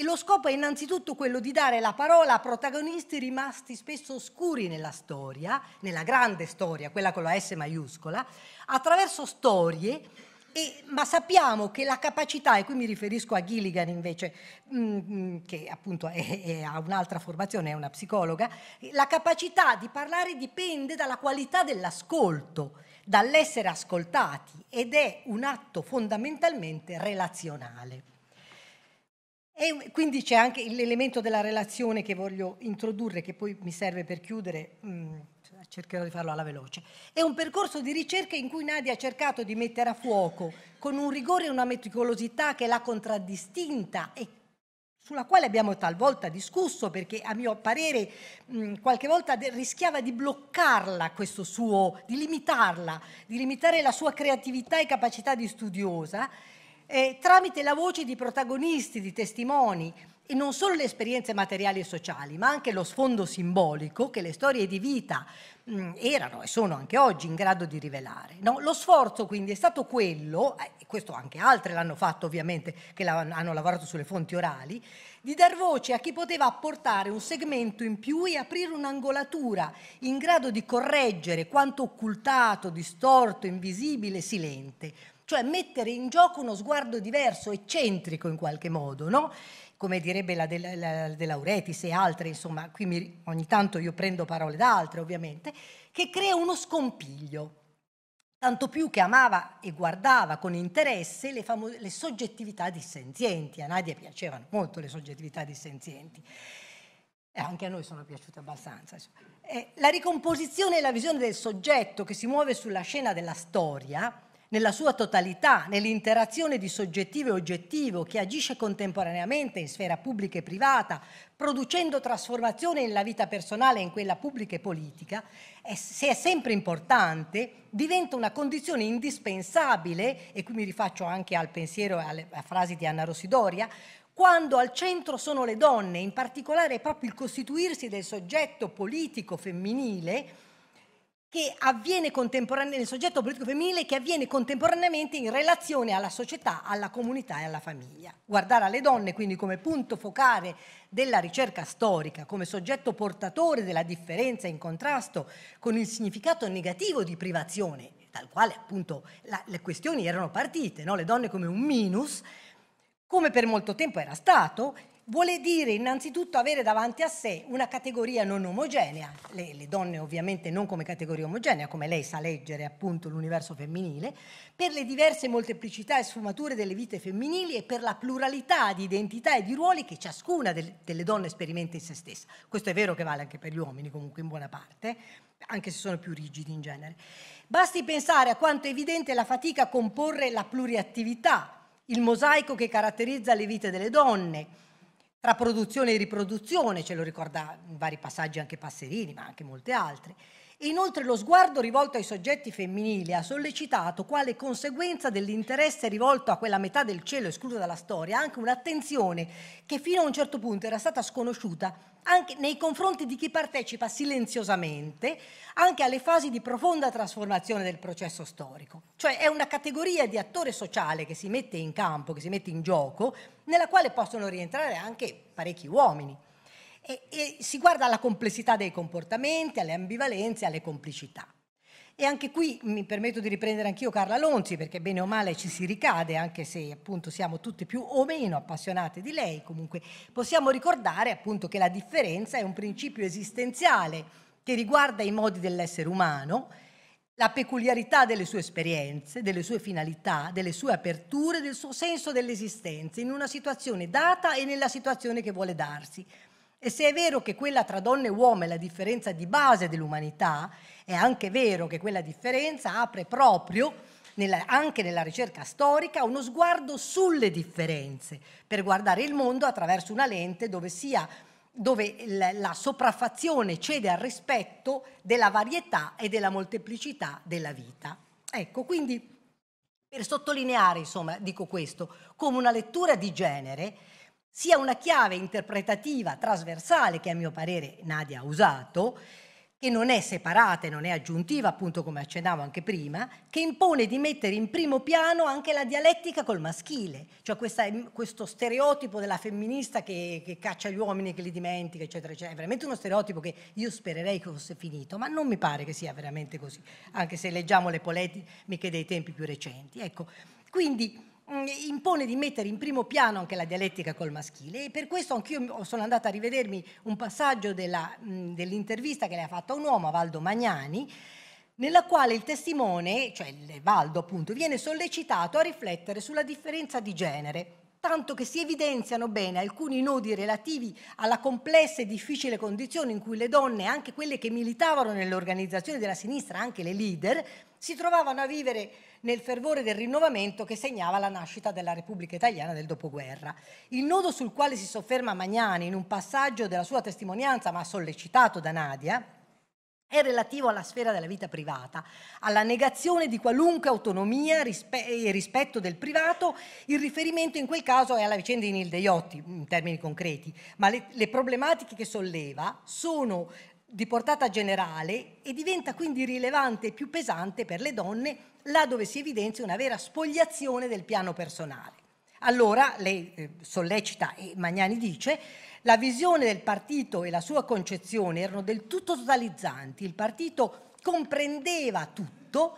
E lo scopo è innanzitutto quello di dare la parola a protagonisti rimasti spesso oscuri nella storia, nella grande storia, quella con la S maiuscola, attraverso storie e, ma sappiamo che la capacità, e qui mi riferisco a Gilligan invece, mh, mm, mm, che appunto è, è, ha un'altra formazione, è una psicologa, la capacità di parlare dipende dalla qualità dell'ascolto, dall'essere ascoltati ed è un atto fondamentalmente relazionale. E quindi c'è anche l'elemento della relazione che voglio introdurre, che poi mi serve per chiudere, mm, cercherò di farlo alla veloce. È un percorso di ricerca in cui Nadia ha cercato di mettere a fuoco con un rigore e una meticolosità che l'ha contraddistinta e sulla quale abbiamo talvolta discusso perché a mio parere mm, qualche volta rischiava di bloccarla questo suo, di limitarla, di limitare la sua creatività e capacità di studiosa eh, tramite la voce di protagonisti, di testimoni, e non solo le esperienze materiali e sociali, ma anche lo sfondo simbolico che le storie di vita mh, mm, erano e sono anche oggi in grado di rivelare. No? Lo sforzo quindi è stato quello, eh, e eh, questo anche altri l'hanno fatto ovviamente, che la, hanno lavorato sulle fonti orali, di dar voce a chi poteva apportare un segmento in più e aprire un'angolatura in grado di correggere quanto occultato, distorto, invisibile, silente cioè mettere in gioco uno sguardo diverso, eccentrico in qualche modo, no? come direbbe la De, la De Lauretiis e altre, insomma, qui mi, ogni tanto io prendo parole da altre ovviamente, che crea uno scompiglio, tanto più che amava e guardava con interesse le, famo- le soggettività dissenzienti. A Nadia piacevano molto le soggettività dissenzienti. Eh, anche a noi sono piaciute abbastanza. Eh, la ricomposizione e la visione del soggetto che si muove sulla scena della storia nella sua totalità, nell'interazione di soggettivo e oggettivo che agisce contemporaneamente in sfera pubblica e privata, producendo trasformazione nella vita personale e in quella pubblica e politica, è, se è sempre importante, diventa una condizione indispensabile, e qui mi rifaccio anche al pensiero e alle frasi di Anna Rossidoria, quando al centro sono le donne, in particolare proprio il costituirsi del soggetto politico femminile, che avviene contemporaneamente nel soggetto politico femminile che avviene contemporaneamente in relazione alla società, alla comunità e alla famiglia. Guardare alle donne quindi come punto focale della ricerca storica, come soggetto portatore della differenza in contrasto con il significato negativo di privazione, dal quale appunto la, le questioni erano partite, no? le donne come un minus, come per molto tempo era stato, vuole dire innanzitutto avere davanti a sé una categoria non omogenea, le, le, donne ovviamente non come categoria omogenea, come lei sa leggere appunto l'universo femminile, per le diverse molteplicità e sfumature delle vite femminili e per la pluralità di identità e di ruoli che ciascuna del, delle donne sperimenta in se stessa. Questo è vero che vale anche per gli uomini comunque in buona parte, anche se sono più rigidi in genere. Basti pensare a quanto è evidente la fatica a comporre la pluriattività, il mosaico che caratterizza le vite delle donne, tra produzione e riproduzione, ce lo ricorda in vari passaggi anche Passerini, ma anche molti altri. Inoltre lo sguardo rivolto ai soggetti femminili ha sollecitato, quale conseguenza dell'interesse rivolto a quella metà del cielo esclusa dalla storia, anche un'attenzione che fino a un certo punto era stata sconosciuta anche nei confronti di chi partecipa silenziosamente anche alle fasi di profonda trasformazione del processo storico. Cioè è una categoria di attore sociale che si mette in campo, che si mette in gioco, nella quale possono rientrare anche parecchi uomini e, e si guarda alla complessità dei comportamenti, alle ambivalenze, alle complicità. E anche qui mi permetto di riprendere anch'io Carla Lonzi, perché bene o male ci si ricade, anche se appunto siamo tutti più o meno appassionati di lei, comunque possiamo ricordare appunto che la differenza è un principio esistenziale che riguarda i modi dell'essere umano, la peculiarità delle sue esperienze, delle sue finalità, delle sue aperture, del suo senso dell'esistenza in una situazione data e nella situazione che vuole darsi, e se è vero che quella tra donna e uomo è la differenza di base dell'umanità, è anche vero che quella differenza apre proprio, nella, anche nella ricerca storica, uno sguardo sulle differenze, per guardare il mondo attraverso una lente dove, sia, dove la, la sopraffazione cede al rispetto della varietà e della molteplicità della vita. Ecco, quindi per sottolineare, insomma, dico questo, come una lettura di genere sia una chiave interpretativa trasversale che a mio parere Nadia ha usato, che non è separata e non è aggiuntiva, appunto come accennavo anche prima, che impone di mettere in primo piano anche la dialettica col maschile, cioè questa, questo stereotipo della femminista che, che, caccia gli uomini, che li dimentica, eccetera, eccetera. È veramente uno stereotipo che io spererei che fosse finito, ma non mi pare che sia veramente così, anche se leggiamo le polemiche dei tempi più recenti. Ecco, quindi Mm, impone di mettere in primo piano anche la dialettica col maschile e per questo anch'io sono andata a rivedermi un passaggio della, mm, dell'intervista che le ha fatta un uomo, Valdo Magnani, nella quale il testimone, cioè Valdo appunto, viene sollecitato a riflettere sulla differenza di genere tanto che si evidenziano bene alcuni nodi relativi alla complessa e difficile condizione in cui le donne, anche quelle che militavano nelle organizzazioni della sinistra, anche le leader, si trovavano a vivere nel fervore del rinnovamento che segnava la nascita della Repubblica Italiana del dopoguerra. Il nodo sul quale si sofferma Magnani in un passaggio della sua testimonianza, ma sollecitato da Nadia, è relativo alla sfera della vita privata, alla negazione di qualunque autonomia rispe e rispetto del privato, il riferimento in quel caso è alla vicenda di Nilde Iotti, in termini concreti, ma le, le problematiche che solleva sono di portata generale e diventa quindi rilevante e più pesante per le donne là dove si evidenzia una vera spogliazione del piano personale. Allora lei eh, sollecita e Magnani dice la visione del partito e la sua concezione erano del tutto totalizzanti, il partito comprendeva tutto,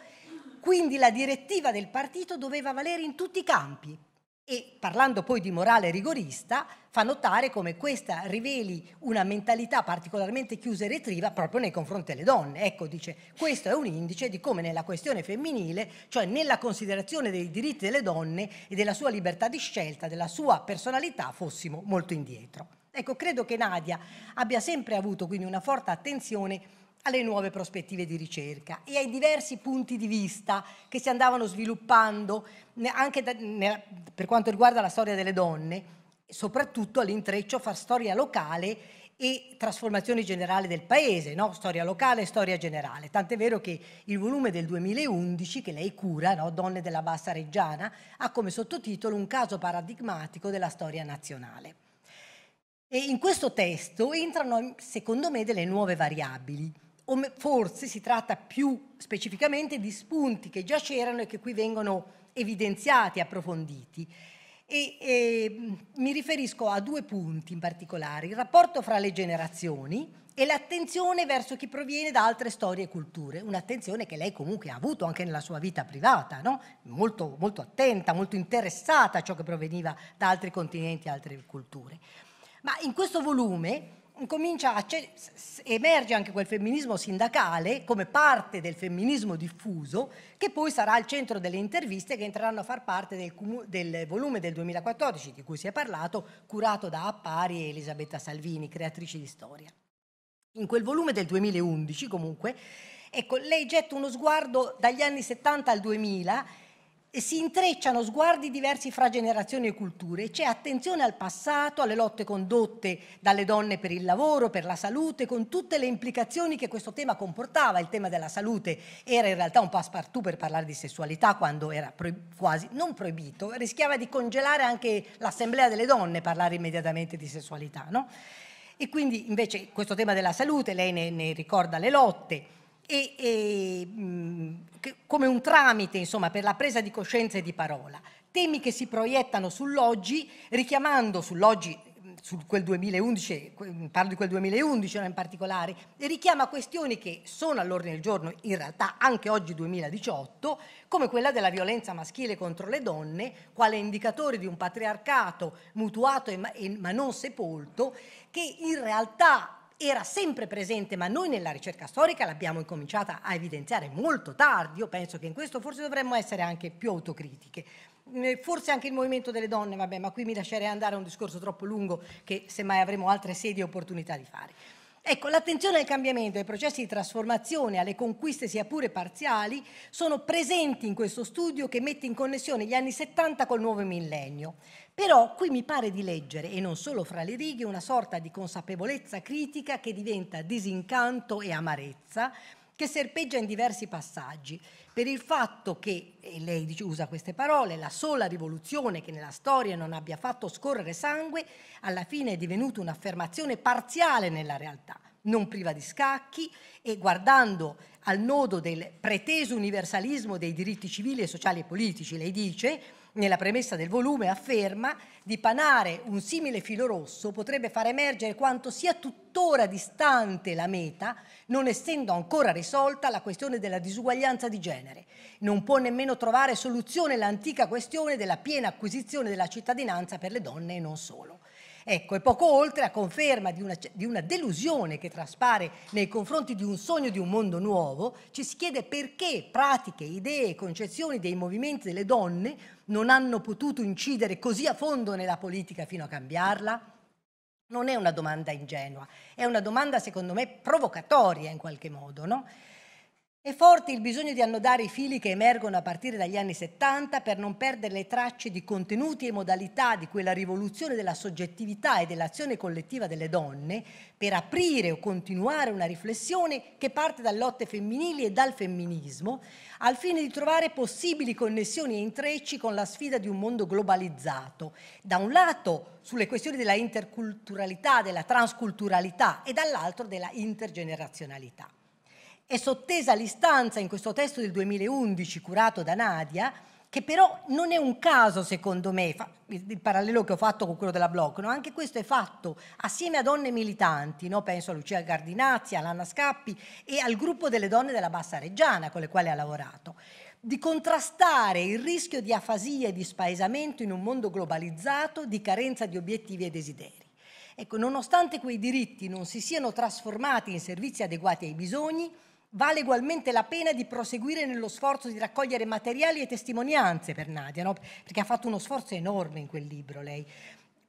quindi la direttiva del partito doveva valere in tutti i campi. E parlando poi di morale rigorista, fa notare come questa riveli una mentalità particolarmente chiusa e retriva proprio nei confronti delle donne. Ecco, dice, questo è un indice di come nella questione femminile, cioè nella considerazione dei diritti delle donne e della sua libertà di scelta, della sua personalità, fossimo molto indietro. Ecco, credo che Nadia abbia sempre avuto quindi una forte attenzione alle nuove prospettive di ricerca e ai diversi punti di vista che si andavano sviluppando anche da, ne, per quanto riguarda la storia delle donne, soprattutto all'intreccio fra storia locale e trasformazione generale del paese, no? storia locale e storia generale. Tant'è vero che il volume del 2011 che lei cura, no? Donne della Bassa Reggiana, ha come sottotitolo un caso paradigmatico della storia nazionale. E in questo testo entrano, secondo me, delle nuove variabili, o forse si tratta più specificamente di spunti che già c'erano e che qui vengono evidenziati, approfonditi. E, e, mm, mi riferisco a due punti in particolare, il rapporto fra le generazioni e l'attenzione verso chi proviene da altre storie e culture, un'attenzione che lei comunque ha avuto anche nella sua vita privata, no? molto, molto attenta, molto interessata a ciò che proveniva da altri continenti e altre culture. Ma in questo volume a, emerge anche quel femminismo sindacale come parte del femminismo diffuso che poi sarà al centro delle interviste che entreranno a far parte del, del volume del 2014 di cui si è parlato, curato da Appari e Elisabetta Salvini, creatrici di storia. In quel volume del 2011 comunque Ecco, lei getta uno sguardo dagli anni 70 al 2000 si intrecciano sguardi diversi fra generazioni e culture, c'è attenzione al passato, alle lotte condotte dalle donne per il lavoro, per la salute, con tutte le implicazioni che questo tema comportava. Il tema della salute era in realtà un passepartout per parlare di sessualità quando era quasi non proibito, rischiava di congelare anche l'assemblea delle donne parlare immediatamente di sessualità. No? E quindi invece questo tema della salute, lei ne, ne ricorda le lotte. E, e, mm, come un tramite insomma, per la presa di coscienza e di parola. Temi che si proiettano sull'oggi, richiamando sull'oggi su quel 2011, parlo di quel 2011 in particolare, richiama questioni che sono all'ordine del giorno in realtà anche oggi 2018, come quella della violenza maschile contro le donne, quale indicatore di un patriarcato mutuato ma, ma non sepolto, che in realtà era sempre presente, ma noi nella ricerca storica l'abbiamo incominciata a evidenziare molto tardi. Io penso che in questo forse dovremmo essere anche più autocritiche. Mm, eh, forse anche il movimento delle donne, vabbè, ma qui mi lascerei andare a un discorso troppo lungo che semmai avremo altre sedi e opportunità di fare. Ecco, l'attenzione al cambiamento, ai processi di trasformazione, alle conquiste sia pure parziali, sono presenti in questo studio che mette in connessione gli anni 70 col nuovo millennio. Però qui mi pare di leggere, e non solo fra le righe, una sorta di consapevolezza critica che diventa disincanto e amarezza, che serpeggia in diversi passaggi per il fatto che, e lei usa queste parole, la sola rivoluzione che nella storia non abbia fatto scorrere sangue, alla fine è divenuta un'affermazione parziale nella realtà, non priva di scacchi e guardando al nodo del preteso universalismo dei diritti civili e sociali e politici, lei dice, nella premessa del volume afferma, di panare un simile filo rosso potrebbe far emergere quanto sia tuttora distante la meta, non essendo ancora risolta la questione della disuguaglianza di genere. Non può nemmeno trovare soluzione l'antica questione della piena acquisizione della cittadinanza per le donne e non solo. Ecco, e poco oltre a conferma di una, di una, delusione che traspare nei confronti di un sogno di un mondo nuovo, ci si chiede perché pratiche, idee e concezioni dei movimenti delle donne non hanno potuto incidere così a fondo nella politica fino a cambiarla? Non è una domanda ingenua, è una domanda secondo me provocatoria in qualche modo, no? È forte il bisogno di annodare i fili che emergono a partire dagli anni 70 per non perdere le tracce di contenuti e modalità di quella rivoluzione della soggettività e dell'azione collettiva delle donne, per aprire o continuare una riflessione che parte da lotte femminili e dal femminismo, al fine di trovare possibili connessioni e intrecci con la sfida di un mondo globalizzato. Da un lato sulle questioni della interculturalità, della transculturalità e dall'altro della intergenerazionalità. È sottesa l'istanza in questo testo del 2011 curato da Nadia, che però non è un caso secondo me, il parallelo che ho fatto con quello della Bloc, no? anche questo è fatto assieme a donne militanti, no? penso a Lucia Gardinazzi, a Lanna Scappi e al gruppo delle donne della Bassa Reggiana con le quali ha lavorato, di contrastare il rischio di afasia e di spaesamento in un mondo globalizzato di carenza di obiettivi e desideri. Ecco, nonostante quei diritti non si siano trasformati in servizi adeguati ai bisogni, Vale ugualmente la pena di proseguire nello sforzo di raccogliere materiali e testimonianze per Nadia, no? perché ha fatto uno sforzo enorme in quel libro lei,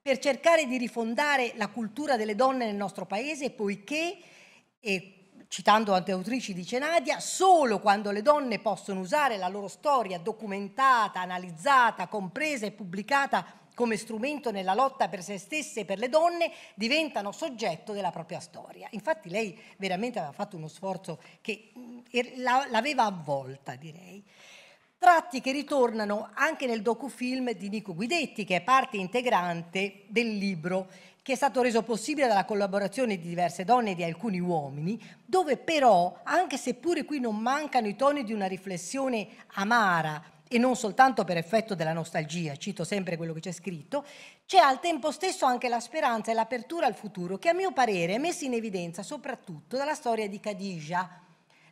per cercare di rifondare la cultura delle donne nel nostro paese, poiché, e citando autrici, dice Nadia, solo quando le donne possono usare la loro storia documentata, analizzata, compresa e pubblicata come strumento nella lotta per se stesse e per le donne diventano soggetto della propria storia. Infatti lei veramente aveva fatto uno sforzo che mm, er, l'aveva avvolta, direi. Tratti che ritornano anche nel docufilm di Nico Guidetti, che è parte integrante del libro che è stato reso possibile dalla collaborazione di diverse donne e di alcuni uomini, dove però, anche se pure qui non mancano i toni di una riflessione amara, e non soltanto per effetto della nostalgia, cito sempre quello che c'è scritto, c'è al tempo stesso anche la speranza e l'apertura al futuro che a mio parere è messa in evidenza soprattutto dalla storia di Khadija,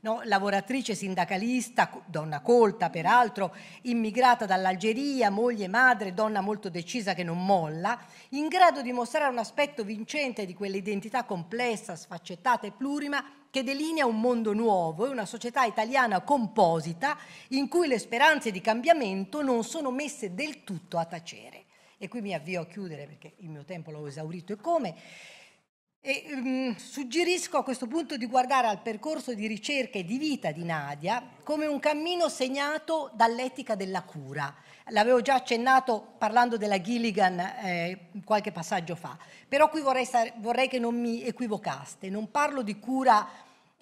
no? lavoratrice sindacalista, donna colta peraltro, immigrata dall'Algeria, moglie, madre, donna molto decisa che non molla, in grado di mostrare un aspetto vincente di quell'identità complessa, sfaccettata e plurima che delinea un mondo nuovo e una società italiana composita in cui le speranze di cambiamento non sono messe del tutto a tacere. E qui mi avvio a chiudere perché il mio tempo l'ho esaurito e come. E, um, suggerisco a questo punto di guardare al percorso di ricerca e di vita di Nadia come un cammino segnato dall'etica della cura. L'avevo già accennato parlando della Gilligan eh, qualche passaggio fa, però qui vorrei, vorrei che non mi equivocaste, non parlo di cura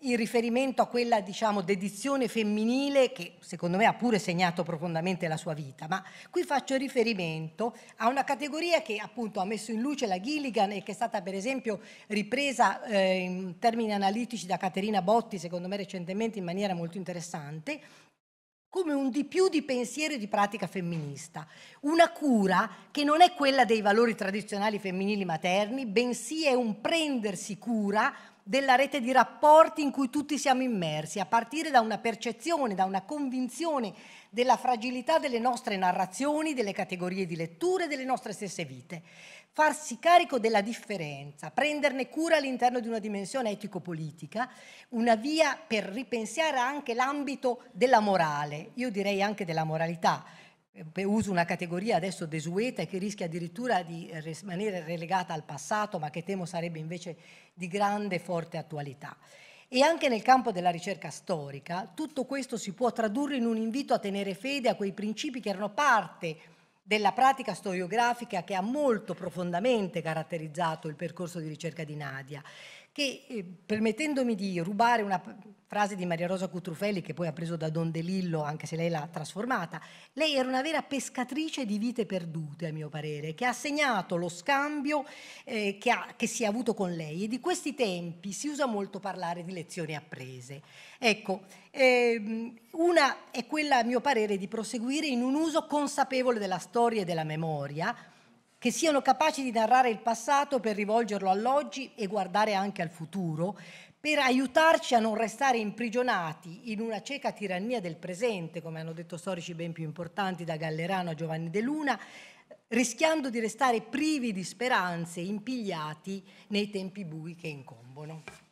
in riferimento a quella diciamo, dedizione femminile che secondo me ha pure segnato profondamente la sua vita, ma qui faccio riferimento a una categoria che appunto ha messo in luce la Gilligan e che è stata per esempio ripresa eh, in termini analitici da Caterina Botti, secondo me recentemente in maniera molto interessante, come un di più di pensiero e di pratica femminista, una cura che non è quella dei valori tradizionali femminili materni, bensì è un prendersi cura della rete di rapporti in cui tutti siamo immersi, a partire da una percezione, da una convinzione della fragilità delle nostre narrazioni, delle categorie di letture, delle nostre stesse vite. Farsi carico della differenza, prenderne cura all'interno di una dimensione etico-politica, una via per ripensare anche l'ambito della morale, io direi anche della moralità, uso una categoria adesso desueta e che rischia addirittura di eh, rimanere relegata al passato, ma che temo sarebbe invece di grande forte attualità. E anche nel campo della ricerca storica tutto questo si può tradurre in un invito a tenere fede a quei principi che erano parte della pratica storiografica che ha molto profondamente caratterizzato il percorso di ricerca di Nadia che eh, permettendomi di rubare una frase di Maria Rosa Cutrufelli che poi ha preso da Don De Lillo, anche se lei l'ha trasformata, lei era una vera pescatrice di vite perdute, a mio parere, che ha segnato lo scambio eh, che, ha, che, si è avuto con lei e di questi tempi si usa molto parlare di lezioni apprese. Ecco, ehm, una è quella, a mio parere, di proseguire in un uso consapevole della storia e della memoria, che siano capaci di narrare il passato per rivolgerlo all'oggi e guardare anche al futuro, per aiutarci a non restare imprigionati in una cieca tirannia del presente, come hanno detto storici ben più importanti da Gallerano a Giovanni De Luna, rischiando di restare privi di speranze, impigliati nei tempi bui che incombono.